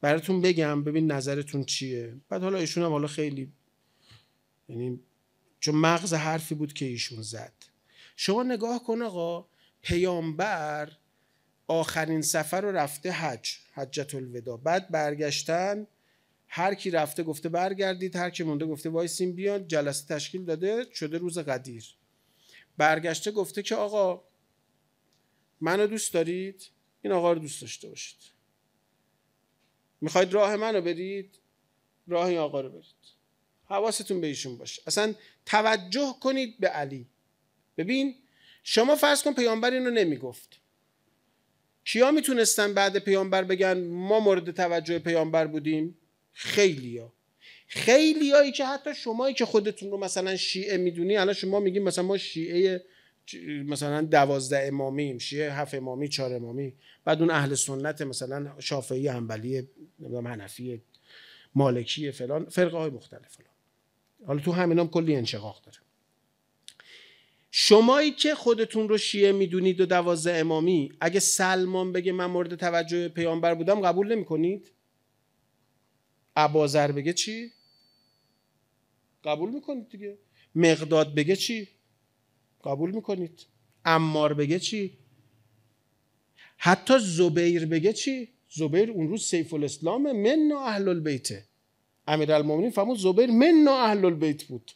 براتون بگم ببین نظرتون چیه بعد حالا ایشون هم حالا خیلی یعنی چون مغز حرفی بود که ایشون زد شما نگاه کن آقا پیامبر آخرین سفر رو رفته حج حجت الودا بعد برگشتن هر کی رفته گفته برگردید هر کی مونده گفته وایسین بیان جلسه تشکیل داده شده روز قدیر برگشته گفته که آقا منو دوست دارید این آقا رو دوست داشته باشید میخواید راه منو برید راه این آقا رو برید حواستون به ایشون باشه اصلا توجه کنید به علی ببین شما فرض کن پیامبر اینو نمیگفت کیا میتونستن بعد پیامبر بگن ما مورد توجه پیامبر بودیم خیلیا خیلیایی که حتی شمایی که خودتون رو مثلا شیعه میدونی الان شما میگیم مثلا ما شیعه مثلا دوازده امامی شیعه هفت امامی چهار امامی بعد اون اهل سنت مثلا شافعی حنبلی نمیدونم هنفی مالکی فلان فرقه های مختلف فلان حالا تو همین هم کلی انشقاق داره شمایی که خودتون رو شیعه میدونید و دوازده امامی اگه سلمان بگه من مورد توجه پیامبر بودم قبول کنید؟ عبازر بگه چی قبول میکنید دیگه مقداد بگه چی قبول میکنید امار بگه چی حتی زبیر بگه چی زبیر اون روز سیف الاسلام من اهل البیته امیرالمومنین فرمود زبیر من اهل البیت بود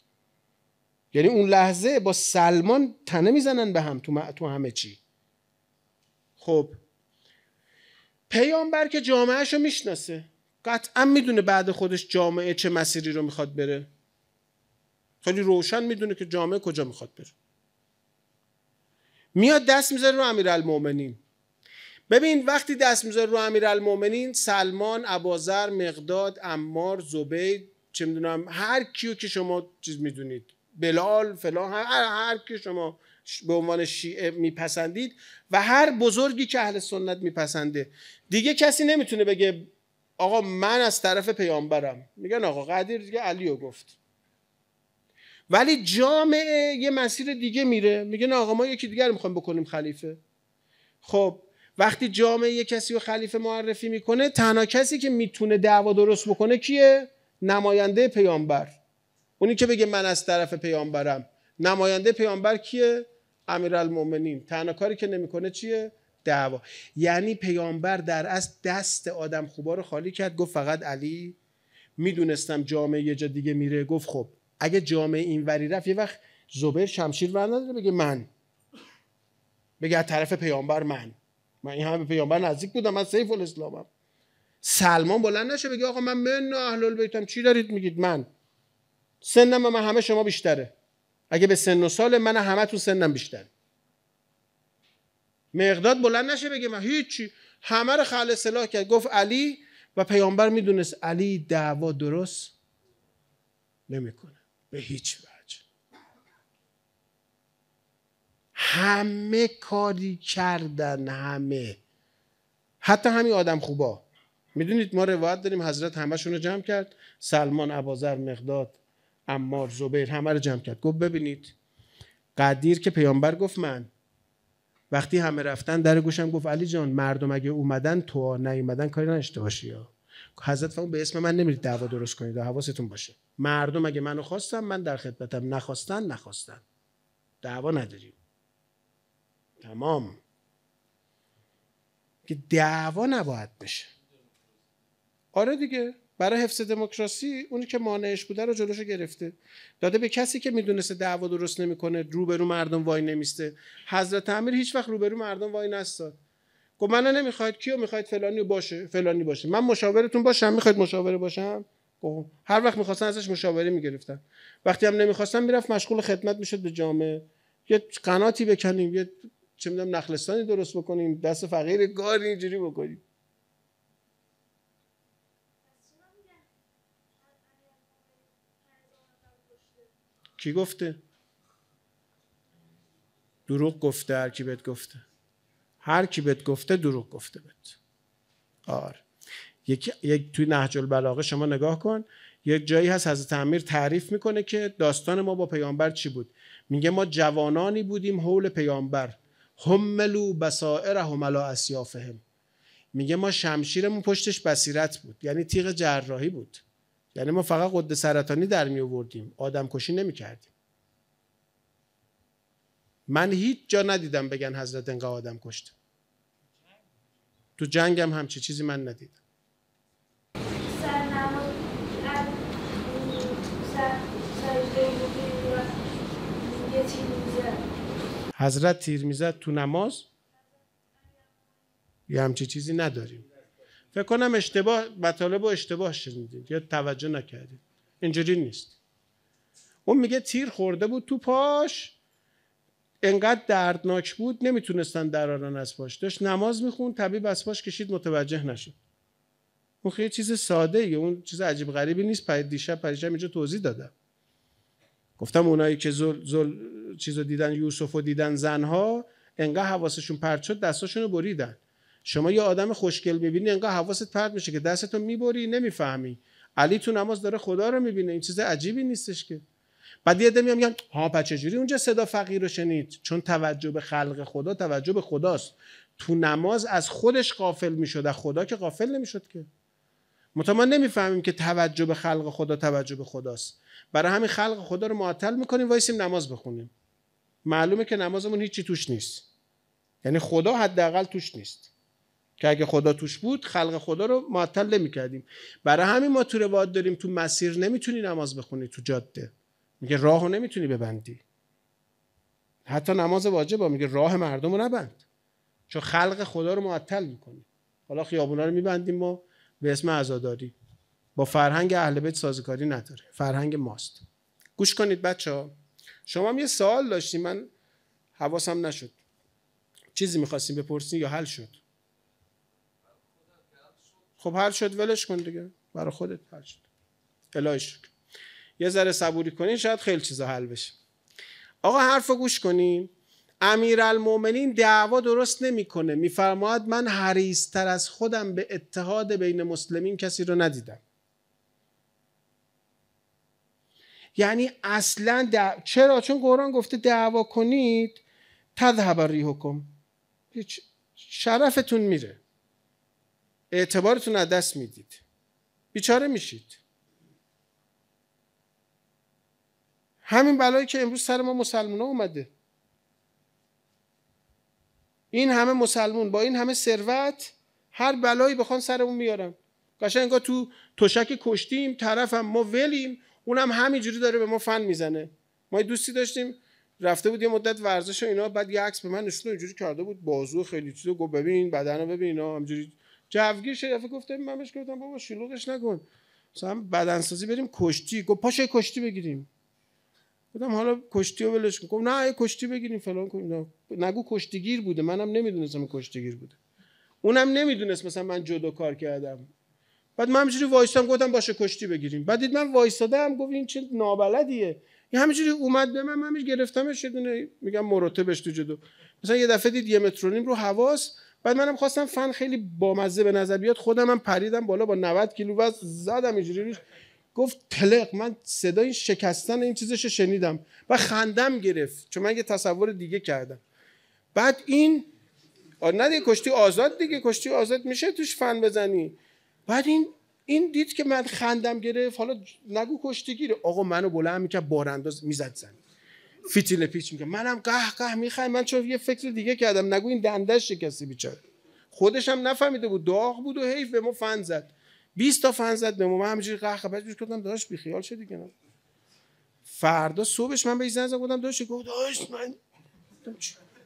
یعنی اون لحظه با سلمان تنه میزنن به هم تو, تو همه چی خب پیامبر که جامعهش رو میشناسه قطعا میدونه بعد خودش جامعه چه مسیری رو میخواد بره خیلی روشن میدونه که جامعه کجا میخواد بره میاد دست میذاره رو امیرالمومنین ببین وقتی دست میذاره رو امیرالمومنین سلمان ابازر مقداد امار زبید چه میدونم هر کیو که شما چیز میدونید بلال فلان هر, هر کی شما به عنوان شیعه میپسندید و هر بزرگی که اهل سنت میپسنده دیگه کسی نمیتونه بگه آقا من از طرف پیامبرم میگن آقا قدیر دیگه علیو گفت ولی جامعه یه مسیر دیگه میره میگه نه آقا ما یکی دیگر رو بکنیم خلیفه خب وقتی جامعه یه کسی رو خلیفه معرفی میکنه تنها کسی که میتونه دعوا درست بکنه کیه نماینده پیامبر اونی که بگه من از طرف پیامبرم نماینده پیامبر کیه امیرالمومنین تنها کاری که نمیکنه چیه دعوا یعنی پیامبر در از دست آدم خوبا رو خالی کرد گفت فقط علی میدونستم جامعه یه جا دیگه میره گفت خب اگه جامعه این وری رفت یه وقت زبیر شمشیر ور نداره بگه من بگه از طرف پیامبر من من این همه به پیامبر نزدیک بودم من سیف الاسلامم سلمان بلند نشه بگه آقا من من اهل بیتم چی دارید میگید من سنم من همه شما بیشتره اگه به سن و سال من همه تو سنم بیشتره مقداد بلند نشه بگه من هیچی همه رو خل سلاح کرد گفت علی و پیامبر میدونست علی دعوا درست نمیکنه به هیچ وجه همه کاری کردن همه حتی همین آدم خوبا میدونید ما روایت داریم حضرت همشون رو جمع کرد سلمان ابازر مقداد امار زبیر همه رو جمع کرد گفت ببینید قدیر که پیامبر گفت من وقتی همه رفتن در گوشم گفت علی جان مردم اگه اومدن تو نیومدن کاری نشته باشی یا حضرت فرمود به اسم من نمیرید دعوا درست کنید و حواستون باشه مردم اگه منو خواستم من در خدمتم نخواستن نخواستن دعوا نداریم تمام که دعوا نباید بشه آره دیگه برای حفظ دموکراسی اونی که مانعش بوده رو جلوشو گرفته داده به کسی که میدونسته دعوا درست نمیکنه روبرو مردم وای نمیسته حضرت امیر هیچ وقت روبرو مردم وای نستاد گفت خب منو نمیخواید کیو میخواید فلانی باشه فلانی باشه من مشاورتون باشم میخواید مشاوره باشم خب هر وقت میخواستن ازش مشاوره میگرفتن وقتی هم نمیخواستن میرفت مشغول خدمت میشد به جامعه یه قناتی بکنیم یه چه میدونم نخلستانی درست بکنیم دست فقیر گار اینجوری بکنیم کی گفته دروغ گفته هر کی بهت گفته هر کی بهت گفته دروغ گفته بهت آر یک, یک توی نهج البلاغه شما نگاه کن یک جایی هست حضرت امیر تعریف میکنه که داستان ما با پیامبر چی بود میگه ما جوانانی بودیم حول پیامبر هملو بصائرهم علی اسیافهم میگه ما شمشیرمون پشتش بصیرت بود یعنی تیغ جراحی بود یعنی ما فقط قد سرطانی در می آوردیم آدم کشی نمی کردیم من هیچ جا ندیدم بگن حضرت انقا آدم کشت تو جنگم همچی چیزی من ندیدم حضرت تیر میزد تو نماز یه همچی چیزی نداریم فکر کنم اشتباه مطالب و اشتباه شدید یا توجه نکردید اینجوری نیست اون میگه تیر خورده بود تو پاش انقدر دردناک بود نمیتونستن درارن از پاش داشت نماز میخون طبیب از پاش کشید متوجه نشد اون خیلی چیز ساده ایه اون چیز عجیب غریبی نیست پرید دیشب پریشب اینجا توضیح دادم گفتم اونایی که زل, زل چیزو دیدن یوسفو دیدن زنها انقدر حواسشون پرد شد دستاشونو بریدن شما یه آدم خوشگل میبینی انقدر حواست پرد میشه که دستتو میبری نمیفهمی علی تو نماز داره خدا رو میبینه این چیز عجیبی نیستش که بعد یه عده میگن ها پس چجوری اونجا صدا فقیر رو شنید چون توجه به خلق خدا توجه به خداست تو نماز از خودش قافل میشد از خدا که قافل نمیشد که ما نمیفهمیم که توجه به خلق خدا توجه به خداست برای همین خلق خدا رو معطل میکنیم وایسیم نماز بخونیم معلومه که نمازمون هیچی توش نیست یعنی خدا حداقل توش نیست که اگه خدا توش بود خلق خدا رو معطل نمیکردیم برای همین ما تو روایت داریم تو مسیر نمیتونی نماز بخونی تو جاده میگه راهو نمیتونی ببندی حتی نماز واجب میگه راه مردم رو نبند چون خلق خدا رو معطل میکنی حالا خیابونا رو میبندیم ما به اسم عزاداری با فرهنگ اهل بیت سازگاری نداره فرهنگ ماست گوش کنید بچه ها شما هم یه سوال داشتیم من حواسم نشد چیزی میخواستیم بپرسین یا حل شد خب حل شد ولش کن دیگه برای خودت حل شد الهی شکر یه ذره صبوری کنین شاید خیلی چیزا حل بشه آقا حرف گوش کنین امیرالمؤمنین دعوا درست نمیکنه میفرماد من حریستر از خودم به اتحاد بین مسلمین کسی رو ندیدم یعنی اصلا چرا چون قرآن گفته دعوا کنید تذهب ریحکم هیچ شرفتون میره اعتبارتون از دست میدید بیچاره میشید همین بلایی که امروز سر ما مسلمان اومده این همه مسلمون با این همه ثروت هر بلایی بخوان سرمون میارن قشنگا تو تشک کشتیم طرفم ما ولیم اونم همینجوری داره به ما فن میزنه ما دوستی داشتیم رفته بود یه مدت ورزش و اینا بعد یه عکس به من نشون اینجوری کرده بود بازو خیلی چیزا گفت ببین بدنو ببین اینا همجوری جوگیر شد گفتم من بهش گفتم بابا شلوغش نکن مثلا بدنسازی بریم کشتی گفت پاشه کشتی بگیریم گفتم حالا کشتی رو ولش کن نه کشتی بگیریم فلان نه نگو کشتیگیر بوده منم نمیدونستم کشتیگیر بوده اونم نمیدونست مثلا من جدا کار کردم بعد من همینجوری وایستم گفتم باشه کشتی بگیریم بعد دید من وایستادم گفت این چه نابلدیه یه همینجوری اومد به من من گرفتمش یه دونه میگم مرتبش تو جدو مثلا یه دفعه دید یه متر رو حواس بعد منم خواستم فن خیلی بامزه به نظر بیاد خودم هم پریدم بالا با 90 کیلو وزن زدم اینجوری روش گفت تلق من صدای شکستن این چیزش شنیدم و خندم گرفت چون من یه تصور دیگه کردم بعد این نه دیگه کشتی آزاد دیگه کشتی آزاد میشه توش فن بزنی بعد این این دید که من خندم گرفت حالا نگو کشتی گیره آقا منو بلند میکرد بارانداز میزد زن فیتیل پیچ میگه منم قه قه میخوام من چون یه فکر دیگه کردم نگو این دندش شکستی بیچاره خودش هم نفهمیده بود داغ بود و حیف به ما فن زد 20 تا فن زد به من همینجوری قهقه بعد گفتم داداش بی خیال شدی که فردا صبحش من به زنگ زدم گفتم داداش گفت داداش من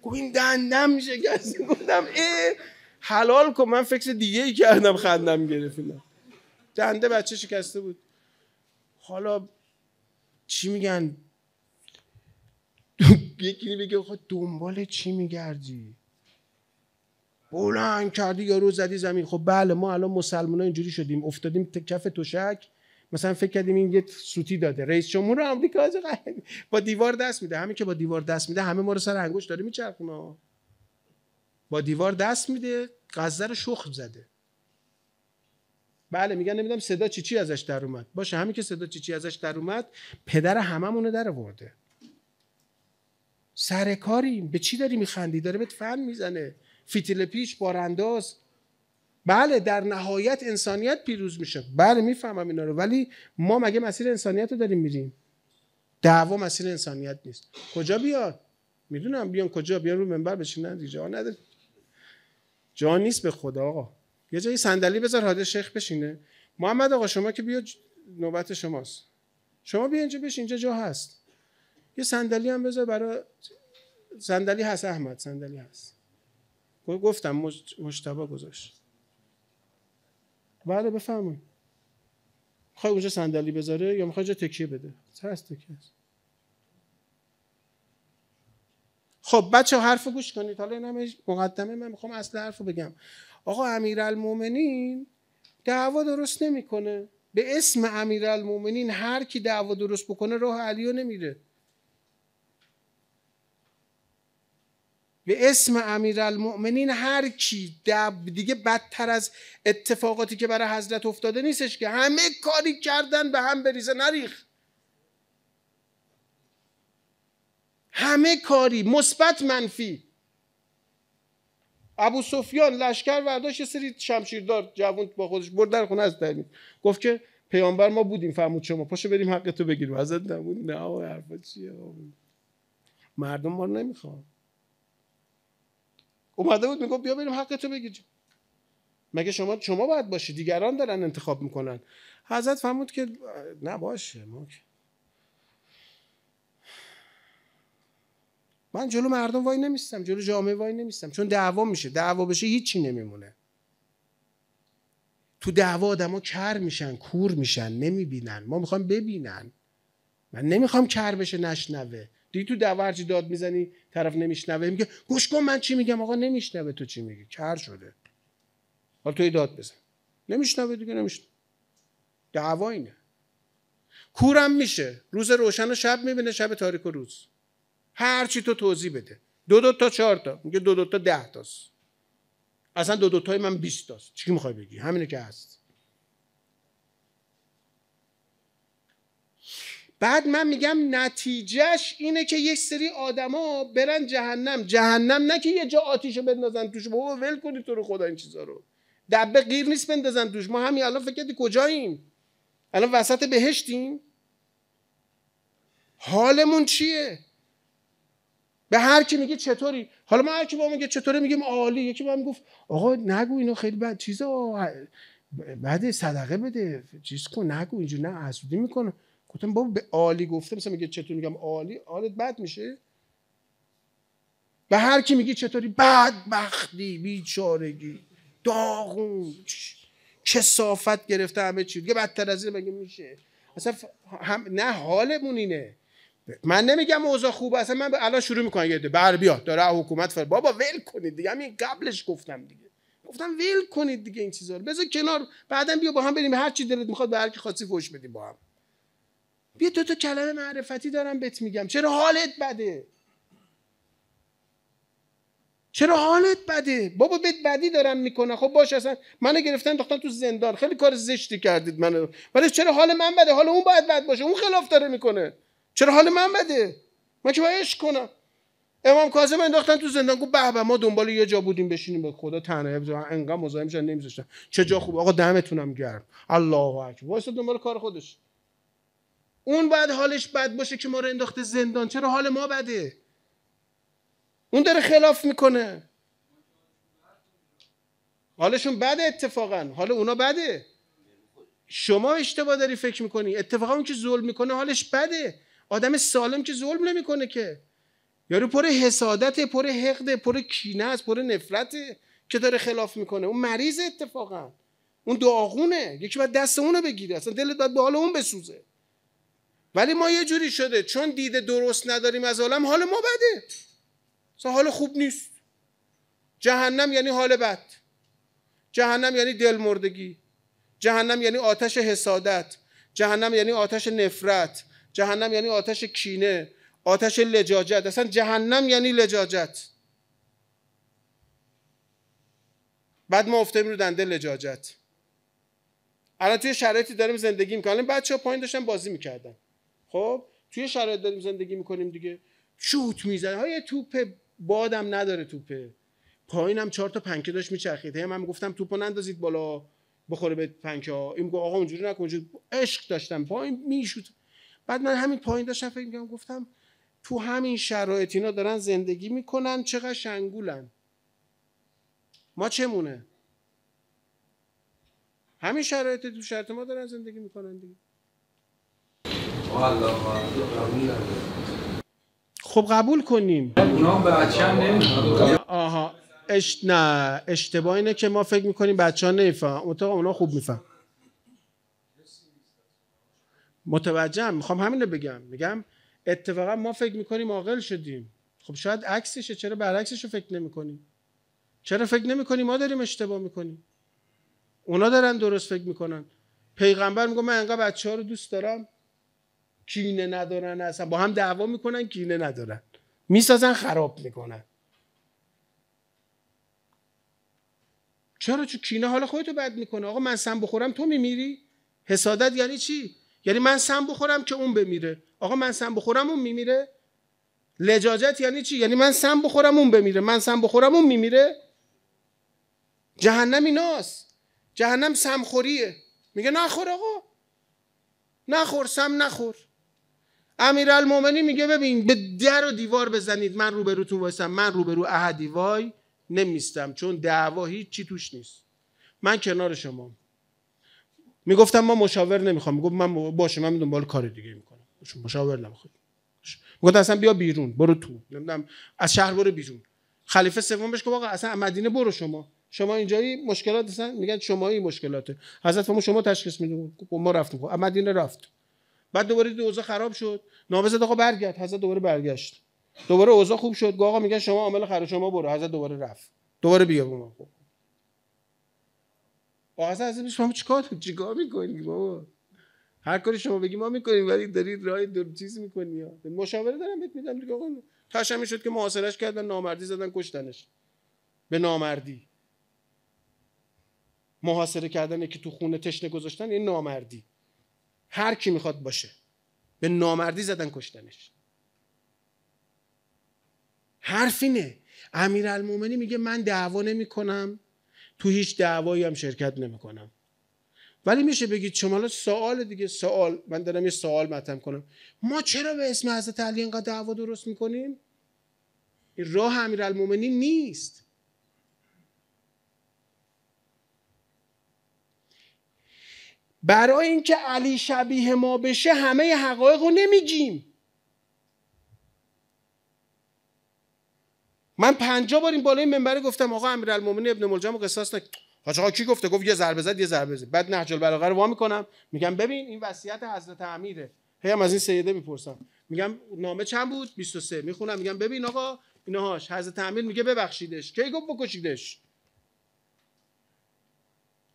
گفت این دندم میشه گفتم ای حلال کن من فکر دیگه ای کردم خندم گرفت دنده بچه شکسته بود حالا چی میگن یکی میگه خود دنبال چی میگردی بلند کردی رو زدی زمین خب بله ما الان مسلمان ها اینجوری شدیم افتادیم کف توشک مثلا فکر کردیم این یه سوتی داده رئیس جمهور آمریکا از با دیوار دست میده همین که با دیوار دست میده همه ما رو سر انگشت داره میچرخونه با دیوار دست میده غزه رو شخ زده بله میگن نمیدونم صدا چی چی ازش در اومد باشه همین که صدا چی چی ازش در اومد پدر هممون رو در آورده سر کاریم به چی داری میخندی داره بهت فن میزنه فیتیل پیش بارانداز بله در نهایت انسانیت پیروز میشه بله میفهمم اینا رو ولی ما مگه مسیر انسانیت رو داریم میریم دعوا مسیر انسانیت نیست کجا بیاد میدونم بیان کجا بیان رو منبر بشینن دیگه جا نداره جا نیست به خدا آقا یه جایی صندلی بذار حاضر شیخ بشینه محمد آقا شما که بیا نوبت شماست شما بیا اینجا بشین اینجا جا هست یه صندلی هم بذار برای صندلی هست احمد صندلی هست گفتم مشتبه گذاشت بله بفهمون میخوای اونجا صندلی بذاره یا میخوای جا تکیه بده هست تکیه هست خب بچه حرف گوش کنید حالا این مقدمه من میخوام اصل حرف بگم آقا المومنین دعوا درست نمیکنه به اسم امیرالمؤمنین هر کی دعوا درست بکنه راه علیو نمیره به اسم امیرالمؤمنین هر کی دیگه بدتر از اتفاقاتی که برای حضرت افتاده نیستش که همه کاری کردن به هم بریزه نریخ همه کاری مثبت منفی ابو سفیان لشکر برداشت یه سری شمشیردار جوون با خودش برد در خونه از گفت که پیامبر ما بودیم فرمود شما پاشو بریم حق تو بگیریم ازت نبود نه حرفا چیه مردم ما رو اومده بود میگفت بیا بریم حقتو تو مگه شما شما باید باشی دیگران دارن انتخاب میکنن حضرت فهمود که نه باشه من جلو مردم وای نمیستم جلو جامعه وای نمیستم چون دعوا میشه دعوا بشه هیچی نمیمونه تو دعوا آدما کر میشن کور میشن نمیبینن ما میخوام ببینن من نمیخوام کر بشه نشنوه دی تو دورجی داد میزنی طرف نمیشنوه میگه گوش کن من چی میگم آقا نمیشنوه تو چی میگی کر شده حالا توی داد بزن نمیشنوه دیگه نمیشنوه دعوا اینه کورم میشه روز روشن و شب میبینه شب تاریک و روز هر چی تو توضیح بده دو دو تا چهار تا میگه دو دو تا ده تا. اصلا دو دو تای من 20 تاست چی میخوای بگی همینه که هست بعد من میگم نتیجهش اینه که یک سری آدما برن جهنم جهنم نه که یه جا آتیشو بندازن توش بابا ول کنید تو رو خدا این چیزا رو دبه غیر نیست بندازن توش ما همین الان فکر کجاییم الان وسط بهشتیم حالمون چیه به هر کی میگه چطوری حالا ما هر کی با میگه چطوری میگیم عالی یکی بهم گفت آقا نگو اینو خیلی بد چیزا بعد صدقه بده چیز کن نگو اینجوری نه میکنه گفتم بابا به عالی گفته مثلا میگه چطور میگم عالی حالت بد میشه و هر کی میگی چطوری بدبختی بیچارگی داغون کسافت گرفته همه چی دیگه بدتر از این مگه میشه اصلا هم نه حالمون اینه من نمیگم اوضاع خوبه اصلا من الان شروع میکنم یه بر بیا داره حکومت فر بابا ول کنید دیگه همین قبلش گفتم دیگه گفتم ول کنید دیگه این چیزا رو بذار کنار بعدا بیا با هم بریم هر چی دلت میخواد به هر کی خاصی فوش بدیم با هم بیا دو تا کلمه معرفتی دارم بهت میگم چرا حالت بده چرا حالت بده بابا بهت بدی دارم میکنه خب باش اصلا منو گرفتن انداختن تو زندان خیلی کار زشتی کردید منو ولی چرا حال من بده حال اون باید بد باشه اون خلاف داره میکنه چرا حال من بده من که باید کنم امام کاظم انداختن تو زندان گفت به ما دنبال یه جا بودیم بشینیم به خدا تنها ابزار انقدر مزاحم شدن نمیذاشتن چه جا خوب آقا دمتونم گرم الله اکبر واسه دنبال کار خودش اون باید حالش بد باشه که ما رو انداخته زندان چرا حال ما بده اون داره خلاف میکنه حالشون بده اتفاقا حال اونا بده شما اشتباه داری فکر میکنی اتفاقا اون که ظلم میکنه حالش بده آدم سالم که ظلم نمیکنه که یارو پر حسادت پر حقد پر کینه است پر نفرت که داره خلاف میکنه اون مریض اتفاقا اون داغونه یکی باید دست اونو بگیره اصلا دلت باید به حال اون بسوزه ولی ما یه جوری شده چون دیده درست نداریم از عالم حال ما بده حال خوب نیست جهنم یعنی حال بد جهنم یعنی دل مردگی جهنم یعنی آتش حسادت جهنم یعنی آتش نفرت جهنم یعنی آتش کینه آتش لجاجت اصلا جهنم یعنی لجاجت بعد ما افتادیم رو دنده لجاجت الان توی شرایطی داریم زندگی میکنیم بچه ها پایین داشتن بازی میکردن خب توی شرایط داریم زندگی میکنیم دیگه شوت میزنه های توپ بادم نداره توپه پایینم چهار تا پنکه داشت میچرخید هی من گفتم توپو نندازید بالا بخوره به پنکه ها این آقا اونجوری نکن عشق داشتم پایین میشود بعد من همین پایین داشتم فکر گفتم تو همین شرایط اینا دارن زندگی میکنن چقدر شنگولن ما چمونه همین شرایط تو شرط ما دارن زندگی میکنن دیگه خب قبول کنیم آها اش... نه اشتباه اینه که ما فکر میکنیم بچه ها نمیفهم اتاق اونا خوب میفهم متوجهم میخوام همین رو بگم میگم اتفاقا ما فکر میکنیم عاقل شدیم خب شاید عکسشه چرا برعکسش رو فکر نمیکنیم چرا فکر نمیکنیم ما داریم اشتباه میکنیم اونا دارن درست فکر میکنن پیغمبر میگه من انقدر بچه ها رو دوست دارم کینه ندارن اصلا با هم دعوا میکنن کینه ندارن میسازن خراب میکنن چرا چون کینه حالا خودتو بد میکنه آقا من سم بخورم تو میمیری حسادت یعنی چی یعنی من سم بخورم که اون بمیره آقا من سم بخورم اون میمیره لجاجت یعنی چی یعنی من سم بخورم اون بمیره من سم بخورم اون میمیره جهنم ایناست جهنم سمخوریه میگه نخور آقا نخور سم نخور امیر المومنی میگه ببین به در و دیوار بزنید من تو وایسم من روبرو احدی وای نمیستم چون دعوا هیچی توش نیست من کنار شما میگفتم ما مشاور نمیخوام میگفت من باشه من دنبال کار دیگه میکنم مشاور نمیخوام میگفت اصلا بیا بیرون برو تو نمیدونم از شهر برو بیرون خلیفه سوم بهش گفت اصلا مدینه برو شما شما اینجایی مشکلات اصلا میگن شما این مشکلاته حضرت فرمود شما تشخیص میدید ما رفتیم خب مدینه رفت بعد دوباره دو اوضاع خراب شد نامه زد آقا برگرد حضرت دوباره برگشت دوباره اوضاع خوب شد آقا میگن شما عامل خرج شما برو حضرت دوباره رفت دوباره بیا ما خوب آقا حضرت شما چیکار چیکار میکنی بابا هر کاری شما بگی ما میکنیم ولی دارید راه دور چیز میکنی یا مشاوره دارم بهت میدم دیگه آقا تشم شد که محاصرش کردن نامردی زدن کشتنش به نامردی محاصره کردن که تو خونه تشنه گذاشتن این نامردی هر کی میخواد باشه به نامردی زدن کشتنش حرف اینه امیر میگه من دعوا کنم تو هیچ دعوایی هم شرکت کنم ولی میشه بگید شما سوال دیگه سوال من دارم یه سوال مطرح کنم ما چرا به اسم حضرت علی اینقدر دعوا درست میکنیم این راه امیرالمومنین نیست برای اینکه علی شبیه ما بشه همه حقایق رو نمیگیم من پنجا بار این بالای منبره گفتم آقا امیرالمومنین ابن ملجم قصاص نک حاج آقا کی گفته گفت یه ضربه زد یه ضربه زد بعد نهج البلاغه رو وا میکنم میگم ببین این وصیت حضرت امیره هی از این سیده میپرسم میگم نامه چند بود 23 میخونم میگم ببین آقا اینهاش حضرت امیر میگه ببخشیدش کی گفت بکشیدش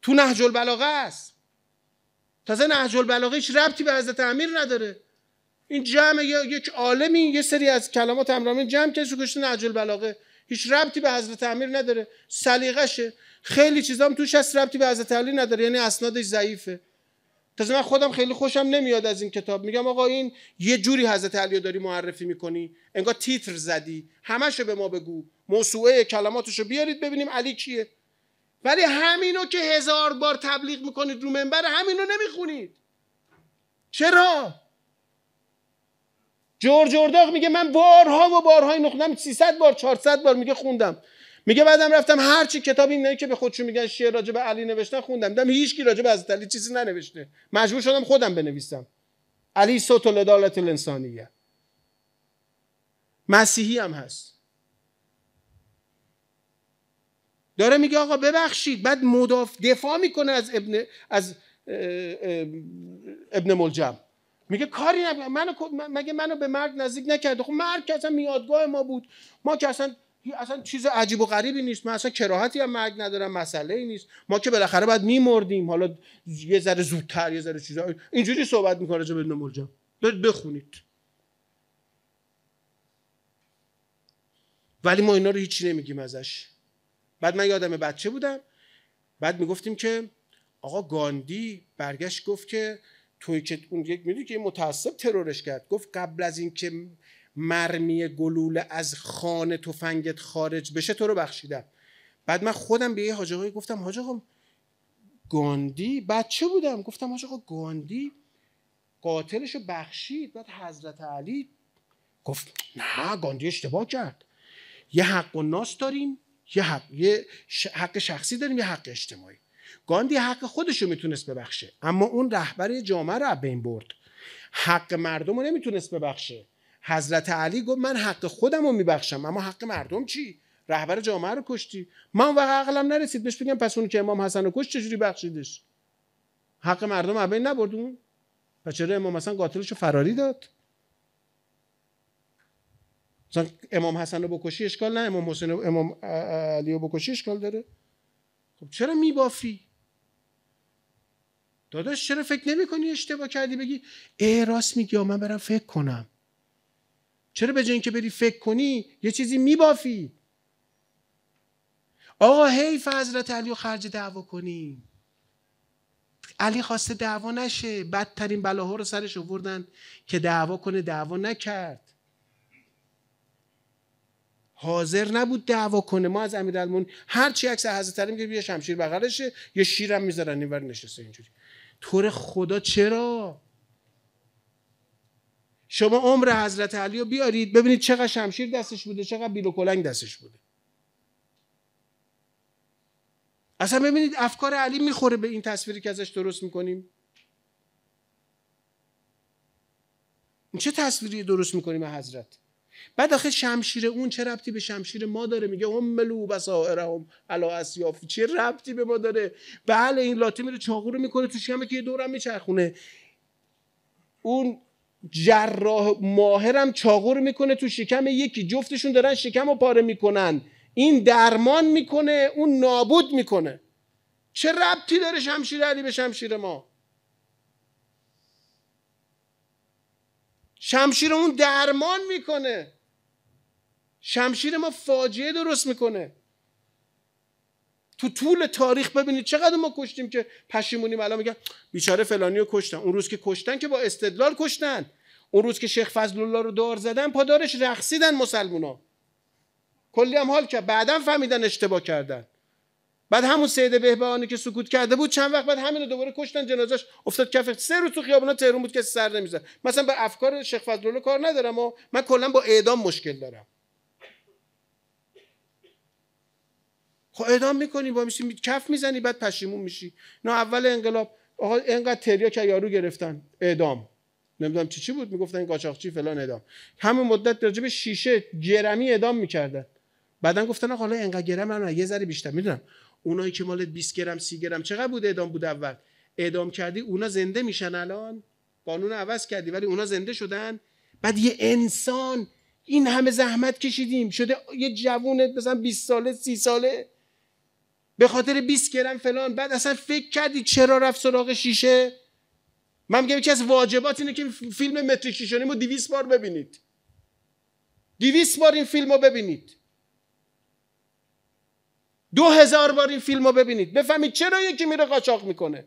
تو نهج البلاغه است تازه نهج البلاغه هیچ ربطی به حضرت امیر نداره این جمع یک عالمی یه سری از کلمات امرامین جمع کسی گوشت نهج البلاغه هیچ ربطی به حضرت امیر نداره سلیقشه خیلی چیزام توش هست ربطی به حضرت علی نداره یعنی اسنادش ضعیفه تازه من خودم خیلی خوشم نمیاد از این کتاب میگم آقا این یه جوری حضرت علی داری معرفی میکنی انگار تیتر زدی همشو به ما بگو موسوعه کلماتشو بیارید ببینیم علی کیه ولی همینو که هزار بار تبلیغ میکنید رو منبر همینو نمیخونید چرا؟ جورج میگه من بارها و بارها اینو خوندم 300 بار 400 بار میگه خوندم میگه بعدم رفتم هر چی کتاب این که به خودشون میگن شعر راجع به علی نوشتن خوندم دیدم هیچ کی راجع به حضرت علی چیزی ننوشته مجبور شدم خودم بنویسم علی صوت العدالت الانسانیه مسیحی هم هست داره میگه آقا ببخشید بعد مدافع دفاع میکنه از ابن از ابن ملجم میگه کاری منو مگه منو به مرگ نزدیک نکرده خب مرگ که اصلا میادگاه ما بود ما که اصلا اصلا چیز عجیب و غریبی نیست من اصلا کراهتی هم مرگ ندارم مسئله ای نیست ما که بالاخره بعد میمردیم حالا یه ذره زودتر یه ذره چیزا اینجوری صحبت میکنه راجع ابن ملجم بخونید ولی ما اینا رو هیچی نمیگیم ازش بعد من یادم بچه بودم بعد میگفتیم که آقا گاندی برگشت گفت که توی که اون یک میدونی که متاسب ترورش کرد گفت قبل از اینکه مرمی گلوله از خانه تفنگت خارج بشه تو رو بخشیدم بعد من خودم به یه حاج گفتم حاج گاندی بچه بودم گفتم حاج آقا گاندی قاتلش رو بخشید بعد حضرت علی گفت نه گاندی اشتباه کرد یه حق و ناس داریم یه حق, یه حق شخصی داریم یه حق اجتماعی گاندی حق خودش رو میتونست ببخشه اما اون رهبر جامعه رو بین برد حق مردم رو نمیتونست ببخشه حضرت علی گفت من حق خودم رو میبخشم اما حق مردم چی رهبر جامعه رو کشتی من واقعا عقلم نرسید بهش بگم پس اون که امام حسن رو کشت چجوری بخشیدش حق مردم نبرد نبردون پس چرا امام حسن قاتلش رو فراری داد مثلا امام حسن رو بکشی اشکال نه امام حسین امام علی رو بکشی اشکال داره خب چرا میبافی داداش چرا فکر نمی کنی اشتباه کردی بگی ای راست میگی من برم فکر کنم چرا به جای اینکه بری فکر کنی یه چیزی میبافی آقا حیف حضرت علی رو خرج دعوا کنی علی خواسته دعوا نشه بدترین بلاها رو سرش آوردن که دعوا کنه دعوا نکرد حاضر نبود دعوا کنه ما از امیرالمومنین هر چی عکس حضرت علی میگه بیا شمشیر بغلشه یه شیرم میذارن اینور نشسته اینجوری طور خدا چرا شما عمر حضرت علی رو بیارید ببینید چقدر شمشیر دستش بوده چقدر بیل و کلنگ دستش بوده اصلا ببینید افکار علی میخوره به این تصویری که ازش درست میکنیم این چه تصویری درست میکنیم حضرت بعد آخه شمشیر اون چه ربطی به شمشیر ما داره میگه ام ملو بسائرهم علا اسیاف چه ربطی به ما داره بله این لاتی میره چاقو رو میکنه تو شکمه که یه دورم میچرخونه اون جراح ماهرم چاقو رو میکنه تو شکم یکی جفتشون دارن شکم رو پاره میکنن این درمان میکنه اون نابود میکنه چه ربطی داره شمشیر علی به شمشیر ما شمشیر اون درمان میکنه شمشیر ما فاجعه درست میکنه تو طول تاریخ ببینید چقدر ما کشتیم که پشیمونیم الان میگن بیچاره فلانی رو کشتن اون روز که کشتن که با استدلال کشتن اون روز که شیخ فضل الله رو دار زدن پادارش رقصیدن مسلمونا کلی هم حال که بعدا فهمیدن اشتباه کردن بعد همون سید بهبهانی که سکوت کرده بود چند وقت بعد همین دوباره کشتن جنازش افتاد کف سه روز تو خیابونا تهران بود که سر نمیزد مثلا به افکار شیخ فضلالله کار ندارم و من کلا با اعدام مشکل دارم خب اعدام میکنی با میشی کف میزنی بعد پشیمون میشی نه اول انقلاب آقا اینقدر تریا که یارو گرفتن اعدام نمیدونم چی چی بود میگفتن قاچاقچی فلان اعدام همه مدت راجب شیشه گرمی اعدام میکردن بعدا گفتن حالا انقدر گرم نه یه ذره بیشتر میدونم اونایی که مال 20 گرم 30 گرم چقدر بود اعدام بود اول اعدام کردی اونا زنده میشن الان قانون عوض کردی ولی اونا زنده شدن بعد یه انسان این همه زحمت کشیدیم شده یه جوون مثلا 20 ساله 30 ساله به خاطر 20 گرم فلان بعد اصلا فکر کردی چرا رفت سراغ شیشه من میگم یکی از واجبات اینه که فیلم متریک شیشانیم رو 200 بار ببینید 200 بار این فیلم رو ببینید دو هزار بار این فیلم رو ببینید بفهمید چرا یکی میره قاچاق میکنه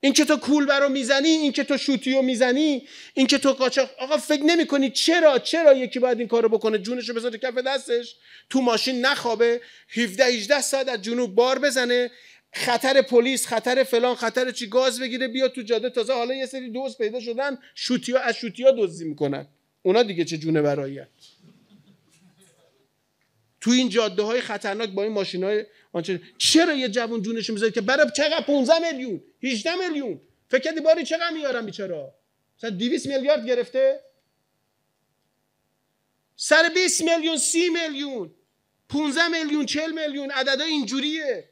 این که تو کول برو میزنی این که تو شوتی رو میزنی این که تو قاچاق آقا فکر نمیکنی چرا چرا یکی باید این کارو بکنه جونشو بذاره کف دستش تو ماشین نخوابه 17 18 ساعت از جنوب بار بزنه خطر پلیس خطر فلان خطر چی گاز بگیره بیا تو جاده تازه حالا یه سری دوست پیدا شدن ها از ها دزدی میکنن اونا دیگه چه جونه براییه تو این جاده های خطرناک با این ماشین های آنچه چرا یه جوون جونش میذاره که برای چقدر 15 میلیون 18 میلیون فکر کردی باری چقدر میارم بیچاره مثلا 200 میلیارد گرفته سر 20 میلیون 30 میلیون 15 میلیون 40 میلیون عددا اینجوریه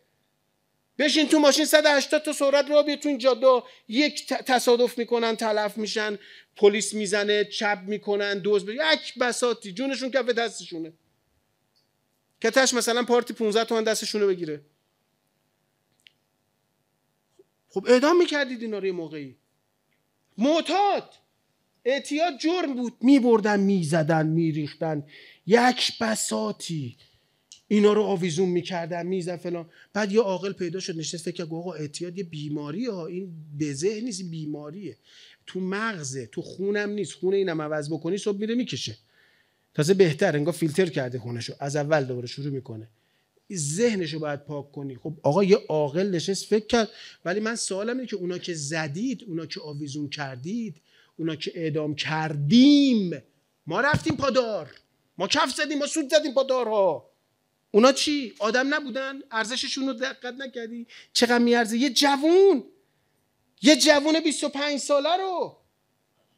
بشین تو ماشین 180 تا سرعت را بیه تو این جاده یک تصادف میکنن تلف میشن پلیس میزنه چپ میکنن دوز یک بساتی جونشون کف دستشونه تش مثلا پارتی 15 تومن دستشون رو بگیره خب اعدام میکردید اینا رو یه موقعی معتاد اعتیاد جرم بود میبردن میزدن میریختن یک بساتی اینا رو آویزون میکردن میزدن فلان بعد یه عاقل پیدا شد نشسته فکر آقا اعتیاد یه بیماری ها این به ذهن نیست بیماریه تو مغزه تو خونم نیست خون اینم عوض بکنی صبح میره میکشه تازه بهتر انگار فیلتر کرده خونشو از اول دوباره شروع میکنه ذهنشو باید پاک کنی خب آقا یه عاقل نشست فکر کرد ولی من سوالم اینه که اونا که زدید اونا که آویزون کردید اونا که اعدام کردیم ما رفتیم پادار ما کف زدیم ما سود زدیم پادارها اونا چی آدم نبودن ارزششون رو دقت نکردی چقدر میارزه یه جوون یه جوون 25 ساله رو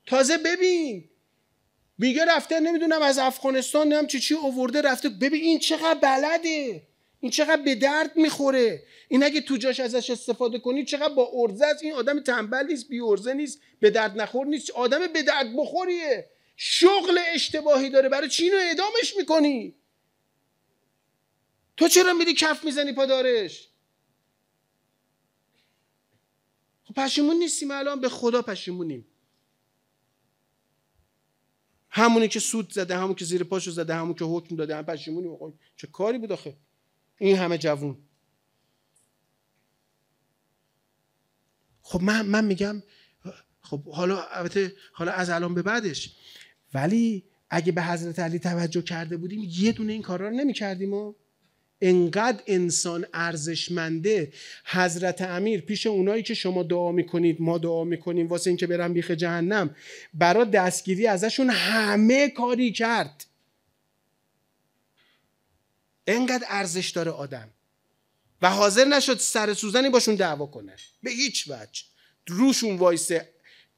تازه ببین میگه رفته نمیدونم از افغانستان نم چی چی آورده رفته ببین این چقدر بلده این چقدر به درد میخوره این اگه تو جاش ازش استفاده کنی چقدر با ارزه از این آدم تنبل نیست بی ارزه نیست به درد نخور نیست آدم به درد بخوریه شغل اشتباهی داره برای چی اینو اعدامش میکنی تو چرا میری کف میزنی پادارش خب پشیمون نیستیم الان به خدا پشیمونیم همونی که سود زده همون که زیر پاشو زده همون که حکم داده هم پشیمونی آقا چه کاری بود آخه این همه جوون خب من من میگم خب حالا البته حالا از الان به بعدش ولی اگه به حضرت علی توجه کرده بودیم یه دونه این کارا رو کردیم و انقدر انسان ارزشمنده حضرت امیر پیش اونایی که شما دعا میکنید ما دعا میکنیم واسه اینکه برن بیخ جهنم برا دستگیری ازشون همه کاری کرد انقدر ارزش داره آدم و حاضر نشد سر سوزنی باشون دعوا کنه به هیچ وجه روشون وایسه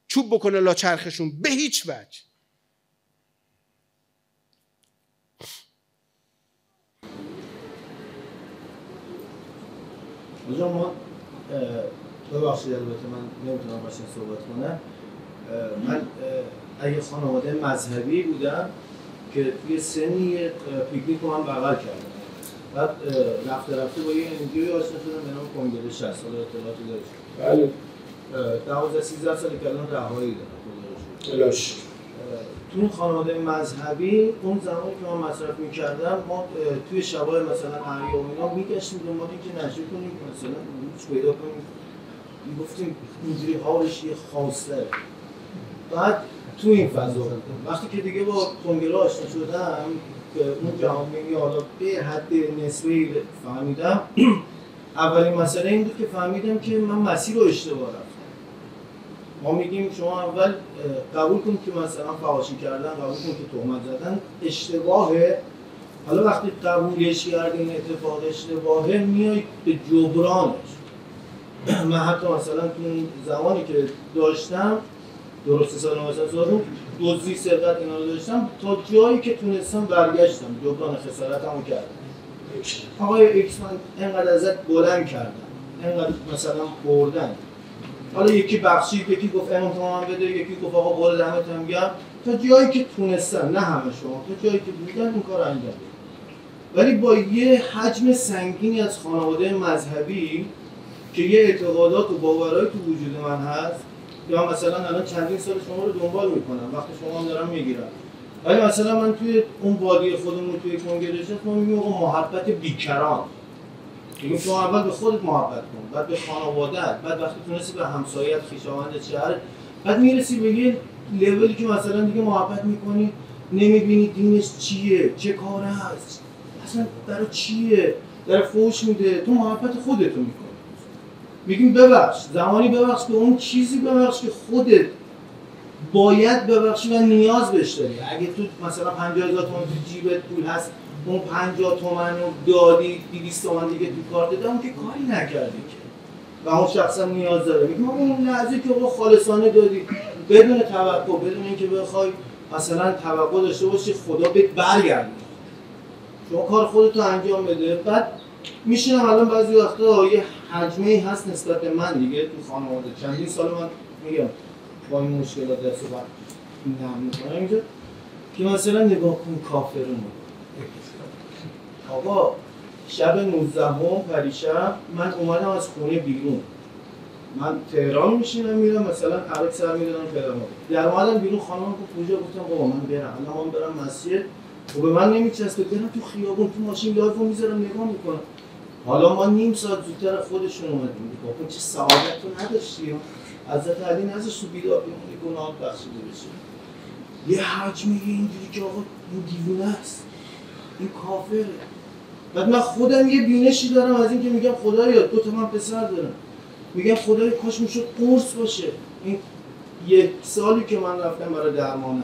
چوب بکنه لاچرخشون به هیچ وجه
اینجا ما ببخشید البته من نمیتونم باشین صحبت کنم من اگه خانواده مذهبی بودم که توی سنی پیکنیک رو هم بغل کردم بعد رفته رفته با یه انجیوی آشنا شدم به نام کنگره شهست حالا اطلاعاتی داشت بله دوازه سیزده سال کلان الان رهایی دارم خدا تو خانواده مذهبی اون زمانی که ما مصرف میکردم ما توی شبای مثلا احیا و اینا میگشتیم دنبال که نشه کنیم مثلا هیچ پیدا کنیم میگفتیم اینجوری حالش یه خاصه بعد تو این فضا وقتی که دیگه با کنگره آشنا شدم که اون جهانبینی حالا به حد نسبی فهمیدم اولین مسئله این بود که فهمیدم که من مسیر رو اشتباه ما میگیم شما اول قبول کن که مثلا فواشی کردن قبول کن که تهمت زدن اشتباهه حالا وقتی قبولش کردی این اتفاق اشتباهه میای به جبرانش من حتی مثلا تو زمانی که داشتم درست سال 1900 دوزی سرقت اینا رو داشتم تا جایی که تونستم برگشتم جبران خسارتمو کردم آقای ایکس من اینقدر ازت بلند کردم انقدر مثلا بردن حالا یکی بخشی، یکی گفت امام تمام بده یکی گفت آقا قول هم گم تا جایی که تونستن نه همه شما تا جایی که بودن این کار انجام ولی با یه حجم سنگینی از خانواده مذهبی که یه اعتقادات و باورایی تو وجود من هست یا مثلا الان چندین سال شما رو دنبال میکنم وقتی شما هم دارم میگیرم ولی مثلا من توی اون بادی خودمون توی کنگره شد میگم محبت بیکران شما اول به خودت محبت کن بعد به خانواده بعد وقتی تونستی به همسایت خیشاوند شهر بعد میرسی به یه لولی که مثلا دیگه محبت میکنی نمیبینی دینش چیه چه کار هست اصلا برای چیه در فوش میده تو محبت خودتو میکنی میگیم ببخش زمانی ببخش به اون چیزی ببخش که خودت باید ببخشی و نیاز بهش داری اگه تو مثلا هزار تومان تو جیبت پول هست اون 50 تومن رو دادی 200 تومن دیگه تو کار دادم که کاری نکردی که و اون شخصا نیاز داره میگم اون نزدیک که خالصانه دادی بدون توقع بدون اینکه بخوای مثلا توقع داشته باشی خدا بهت برگرد شما کار خودتو انجام بده بعد میشینم الان بعضی وقتا یه حجمه هست نسبت به من دیگه تو خانواده چندین سال من میگم با این مشکلات در و نمیکنم اینجا که مثلا نگاه کن کافرون آقا شب 19 هم پریشب من اومدم از خونه بیرون من تهران میشینم میرم مثلا عرق سر میدونم پیرامون در اومدم بیرون خانم که کجا گفتم بابا من برم الان من برم مسجد و خب، به من نمیچسته، برم تو خیابون تو ماشین رو میذارم نگاه میکنم حالا ما نیم ساعت زودتر خودشون اومدیم بابا خب، چه سعادت تو نداشتیم حضرت علی نذاشت تو بیدار بیمونی گناه بخشیده بشه یه حجمی اینجوری که آقا این دیوونه است این کافره بعد من خودم یه بینشی دارم از اینکه میگم خدایا دو تا من پسر دارم میگم خدایا کاش میشد قرص باشه این یک سالی که من رفتم برای درمانم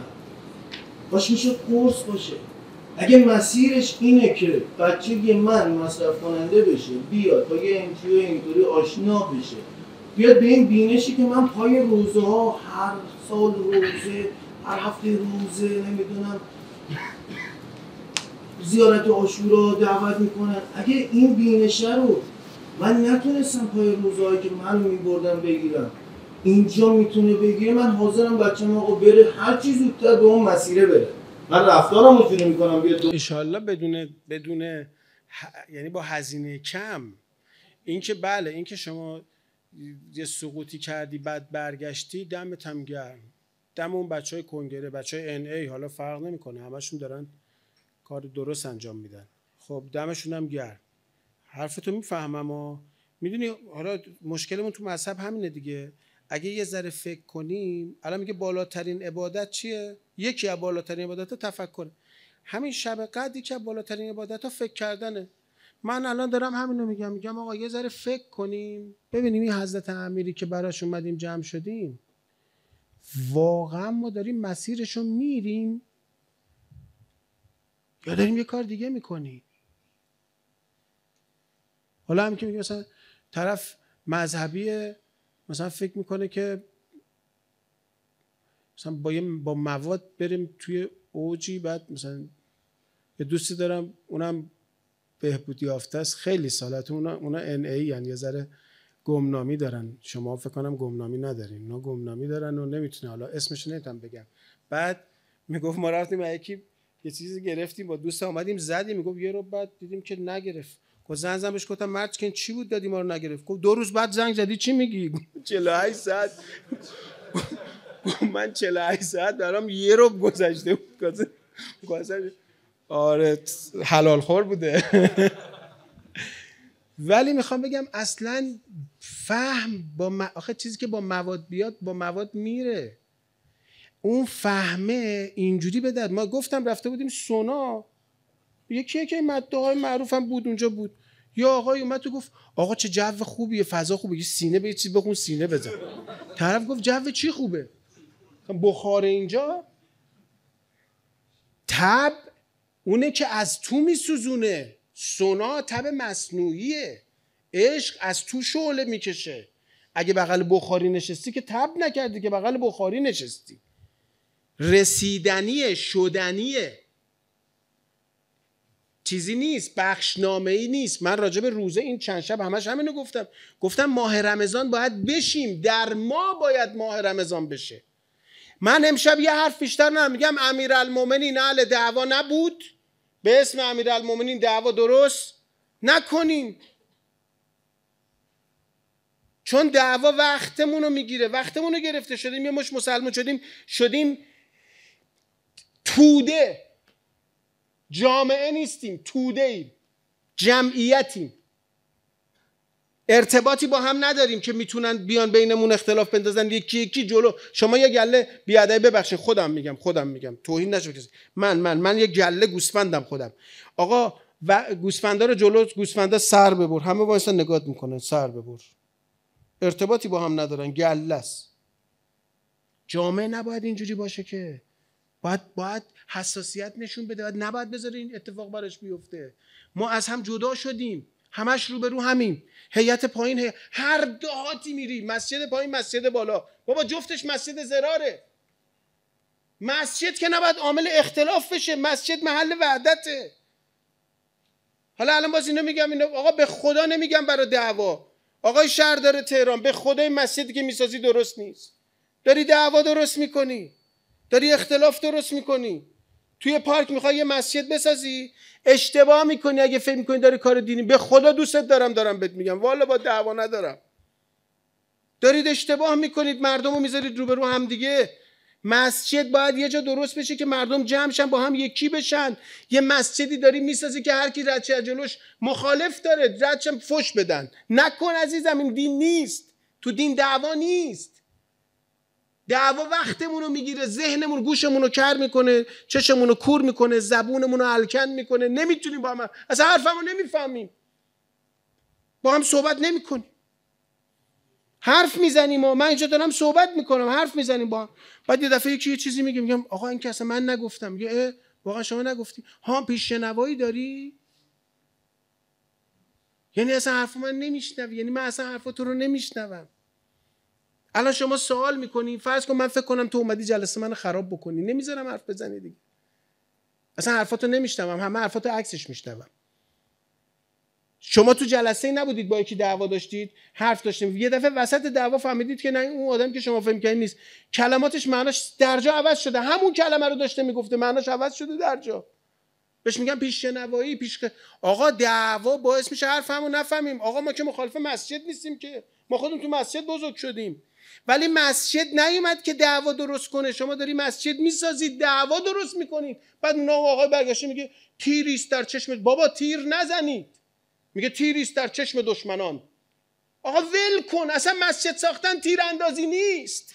کاش میشد قرص باشه اگه مسیرش اینه که بچگی من مصرف کننده بشه بیاد با یه امتیو اینطوری آشنا بشه بیاد به این بینشی که من پای روزه ها هر سال روزه هر هفته روزه نمیدونم زیارت آشورا دعوت میکنن اگه این بینشه رو من نتونستم پای روزهایی که من میبردم بگیرم اینجا میتونه بگیره من حاضرم بچه آقا بره هر چی زودتر به اون مسیره بره من رفتارم رو میکنم بیاد انشالله بدون
بدون یعنی با هزینه کم اینکه بله اینکه شما یه سقوطی کردی بعد برگشتی دم هم گرم دم اون بچه های کنگره بچه های ان ای حالا فرق نمیکنه همشون دارن کار درست انجام میدن خب دمشون هم گرم حرفتو میفهمم و میدونی حالا مشکلمون تو مذهب همینه دیگه اگه یه ذره فکر کنیم الان میگه بالاترین عبادت چیه یکی از بالاترین عبادت ها تفکر همین شب قدی که بالاترین عبادت ها فکر کردنه من الان دارم همینو میگم میگم آقا یه ذره فکر کنیم ببینیم این حضرت امیری که براش اومدیم جمع شدیم واقعا ما داریم مسیرشو میریم یا داریم یه کار دیگه میکنیم حالا هم که میگه مثلا طرف مذهبیه مثلا فکر میکنه که مثلا با, با مواد بریم توی اوجی بعد مثلا یه دوستی دارم اونم بهبودی یافته است خیلی سالت اونا اونا ان ای یعنی یه ذره گمنامی دارن شما فکر کنم گمنامی ندارین اونا گمنامی دارن و نمیتونه حالا اسمش نمیتونم بگم بعد میگفت ما رفتیم یکی یه چیزی گرفتیم با دوست آمدیم زدیم میگفت یه رو بعد دیدیم که نگرفت گفت زنگ زن بهش گفتم مرد که چی بود دادی ما رو نگرفت گفت دو روز بعد زنگ زدی چی میگی 48 ساعت من 48 ساعت برام یه رو گذشته بود آره حلال خور بوده ولی میخوام بگم اصلا فهم با آخه چیزی که با مواد بیاد با مواد میره اون فهمه اینجوری بده ما گفتم رفته بودیم سونا یکی یکی مده های معروف هم بود اونجا بود یا آقای اومد تو گفت آقا چه جو خوبیه فضا خوبه یه سینه به چیز بخون سینه بزن طرف گفت جو چی خوبه خب، بخار اینجا تب اونه که از تو میسوزونه سونا تب مصنوعیه عشق از تو شعله میکشه اگه بغل بخاری نشستی که تب نکردی که بغل بخاری نشستی رسیدنی شدنیه چیزی نیست بخشنامه ای نیست من راجع به روزه این چند شب همش همینو گفتم گفتم ماه رمضان باید بشیم در ما باید ماه رمضان بشه من امشب یه حرف بیشتر نمیگم میگم امیرالمومنین اهل دعوا نبود به اسم امیرالمومنین دعوا درست نکنیم چون دعوا وقتمون رو میگیره وقتمون رو گرفته شدیم یه مش مسلمون شدیم شدیم توده جامعه نیستیم توده ایم جمعیتیم ارتباطی با هم نداریم که میتونن بیان بینمون اختلاف بندازن یکی یکی جلو شما یه گله بیاده ببخشید خودم میگم خودم میگم توهین نشه کسی من من من یه گله گوسفندم خودم آقا و گوسفندا رو جلو گوسفندا سر ببر همه وایسا نگاه میکنن سر ببر ارتباطی با هم ندارن گله است جامعه نباید اینجوری باشه که باید باید حساسیت نشون بده باید نباید بذاره این اتفاق براش بیفته ما از هم جدا شدیم همش رو به رو همین هیئت پایین هی... هر دهاتی میری مسجد پایین مسجد بالا بابا جفتش مسجد زراره مسجد که نباید عامل اختلاف بشه مسجد محل وحدته حالا الان باز اینو میگم اینو آقا به خدا نمیگم برای دعوا آقای شهردار تهران به خدای مسجدی که میسازی درست نیست داری دعوا درست میکنی داری اختلاف درست میکنی توی پارک میخوای یه مسجد بسازی اشتباه میکنی اگه فکر میکنی داری کار دینی به خدا دوستت دارم دارم بهت میگم والا با دعوا ندارم دارید اشتباه میکنید مردم رو میذارید روبرو هم دیگه مسجد باید یه جا درست بشه که مردم شن با هم یکی بشن یه مسجدی داری میسازی که هر کی رچه جلوش مخالف داره رچه فش بدن نکن عزیزم این دین نیست تو دین دعوا نیست دعوا وقتمون رو میگیره ذهنمون گوشمون رو کر میکنه چشمون رو کور میکنه زبونمون رو الکن میکنه نمیتونیم با هم اصلا حرفمون نمیفهمیم با هم صحبت نمیکنیم حرف میزنیم و من اینجا دارم صحبت میکنم حرف میزنیم با هم بعد یه دفعه یکی یه چیزی میگه میگم آقا این که اصلا من نگفتم میگه واقعا شما نگفتی ها پیش شنوایی داری یعنی اصلا حرف من نمیشنوی یعنی من اصلا حرف تو رو نمیشنوم الان شما سوال میکنی فرض کن من فکر کنم تو اومدی جلسه من خراب بکنی نمیذارم حرف بزنی دیگه اصلا حرفاتو نمیشنوم همه حرفاتو عکسش میشنوم شما تو جلسه نبودید با یکی دعوا داشتید حرف داشتیم یه دفعه وسط دعوا فهمیدید که نه اون آدم که شما فهم کردین نیست کلماتش معناش درجا عوض شده همون کلمه رو داشته میگفته معناش عوض شده درجا بهش میگم پیش شنوایی پیش آقا دعوا باعث میشه حرف همو نفهمیم آقا ما که مخالف مسجد نیستیم که ما خودمون تو مسجد بزرگ شدیم ولی مسجد نیومد که دعوا درست کنه شما داری مسجد میسازید دعوا درست میکنید بعد اونا آقای برگشته میگه تیریست در چشم بابا تیر نزنید میگه تیریست در چشم دشمنان آقا ول کن اصلا مسجد ساختن تیر اندازی نیست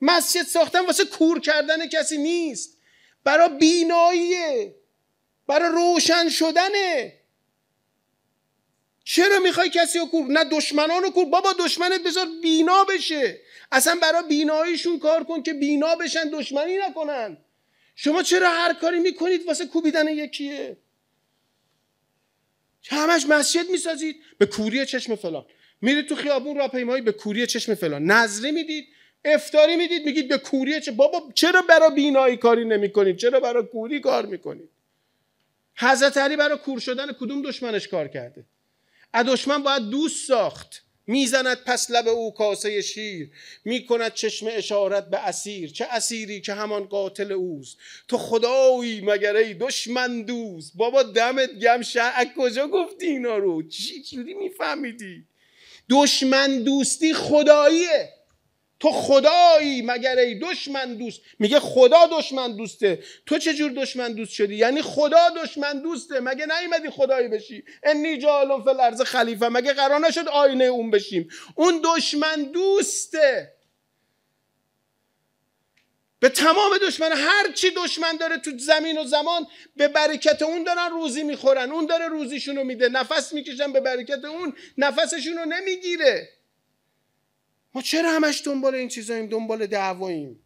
مسجد ساختن واسه کور کردن کسی نیست برا بیناییه برای روشن شدنه چرا میخوای کسی رو کور نه دشمنان رو کور بابا دشمنت بذار بینا بشه اصلا برای بیناییشون کار کن که بینا بشن دشمنی نکنن شما چرا هر کاری میکنید واسه کوبیدن یکیه همش مسجد میسازید به کوری چشم فلان میرید تو خیابون راهپیمایی به کوری چشم فلان نظری میدید افتاری میدید میگید به کوری چه بابا چرا برای بینایی کاری نمیکنید چرا برای کوری کار میکنید حضرت علی برای کور شدن کدوم دشمنش کار کرده از دشمن باید دوست ساخت میزند پس لب او کاسه شیر میکند چشم اشارت به اسیر چه اسیری که همان قاتل اوست تو خدایی مگر ای دشمن دوست بابا دمت گم شه از کجا گفتی اینا رو چی جوری میفهمیدی دشمن دوستی خداییه تو خدایی مگر ای دشمن دوست میگه خدا دشمن دوسته تو چه جور دشمن دوست شدی یعنی خدا دشمن دوسته مگه نیومدی خدایی بشی انی جالون فل ارض خلیفه مگه قرار نشد آینه اون بشیم اون دشمن دوسته به تمام دشمن هر چی دشمن داره تو زمین و زمان به برکت اون دارن روزی میخورن اون داره روزیشون رو میده نفس میکشن به برکت اون نفسشون رو نمیگیره ما چرا همش دنبال این چیزاییم دنبال دعواییم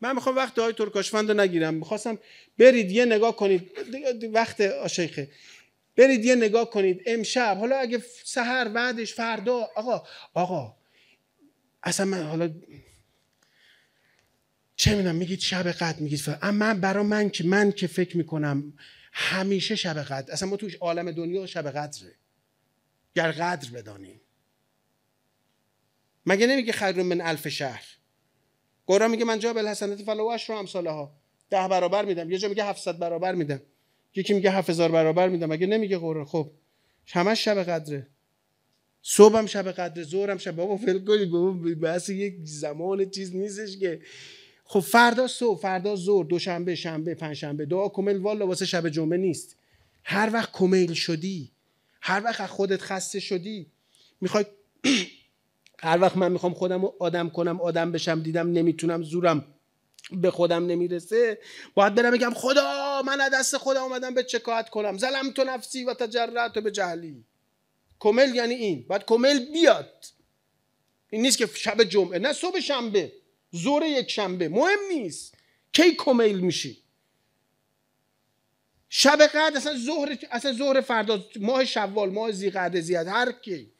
من میخوام وقت های ترکاشفند رو نگیرم میخواستم برید یه نگاه کنید وقت آشیخه برید یه نگاه کنید امشب حالا اگه سهر بعدش فردا آقا آقا اصلا من حالا چه میدونم میگید شب قد میگید فر... اما برا من که من که فکر میکنم همیشه شب قدر اصلا ما توش عالم دنیا شب قدره گر قدر بدانیم مگه نمیگه خیر من الف شهر گورا میگه من جاب بالحسنات فلا رو عشر ها ده برابر میدم یه جا میگه 700 برابر میدم یکی میگه 7000 برابر میدم مگه نمیگه قرآن خب همش شب قدره صبحم شب قدره. ظهرم شب بابا فل بابا یک زمان چیز نیستش که خب فردا صبح فردا زور دوشنبه شنبه پنجشنبه دعا کمیل والا واسه شب جمعه نیست هر وقت کمیل شدی هر وقت خودت خسته شدی میخوای هر وقت من میخوام خودم آدم کنم آدم بشم دیدم نمیتونم زورم به خودم نمیرسه باید برم بگم خدا من از دست خودم اومدم به چکاعت کنم زلم تو نفسی و تجرعت به جهلی کمل یعنی این باید کمل بیاد این نیست که شب جمعه نه صبح شنبه زور یک شنبه مهم نیست کی کمیل میشی شب قدر اصلا ظهر اصلا ظهر فردا ماه شوال ماه زیقعده زیاد هر کی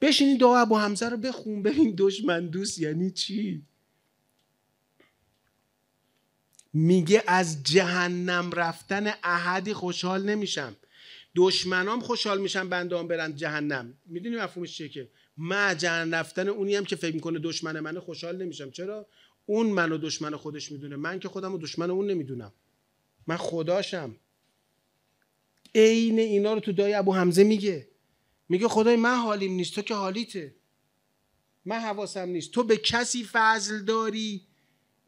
بشینی دعا ابو حمزه رو بخون ببین دشمن دوست یعنی چی میگه از جهنم رفتن احدی خوشحال نمیشم دشمنام خوشحال میشن هم برن جهنم میدونی مفهومش چیه که من جهنم رفتن اونی هم که فکر میکنه دشمن من خوشحال نمیشم چرا اون منو دشمن خودش میدونه من که خودم و دشمن اون نمیدونم من خداشم عین اینا رو تو دای ابو حمزه میگه میگه خدای من حالیم نیست تو که حالیته من حواسم نیست تو به کسی فضل داری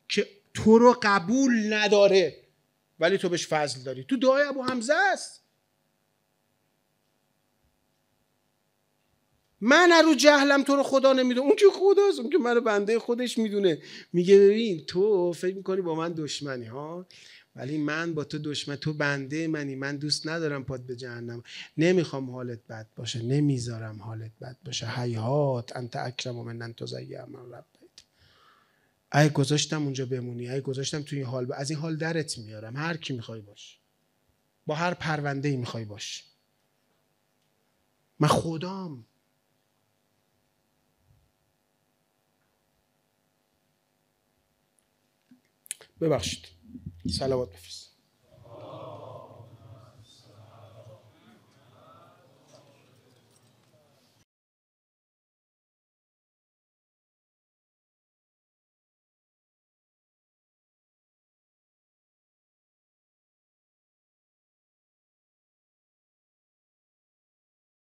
که تو رو قبول نداره ولی تو بهش فضل داری تو دعای ابو حمزه است من رو جهلم تو رو خدا نمیدونه اون که خداست اون که منو بنده خودش میدونه میگه ببین تو فکر میکنی با من دشمنی ها ولی من با تو دشمن تو بنده منی من دوست ندارم پاد به جهنم نمیخوام حالت بد باشه نمیذارم حالت بد باشه حیات انت اکرم و من تو من رب ای گذاشتم اونجا بمونی ای گذاشتم تو این حال از این حال درت میارم هر کی میخوای باش با هر پرونده ای میخوای باش من خدام ببخشید Salawat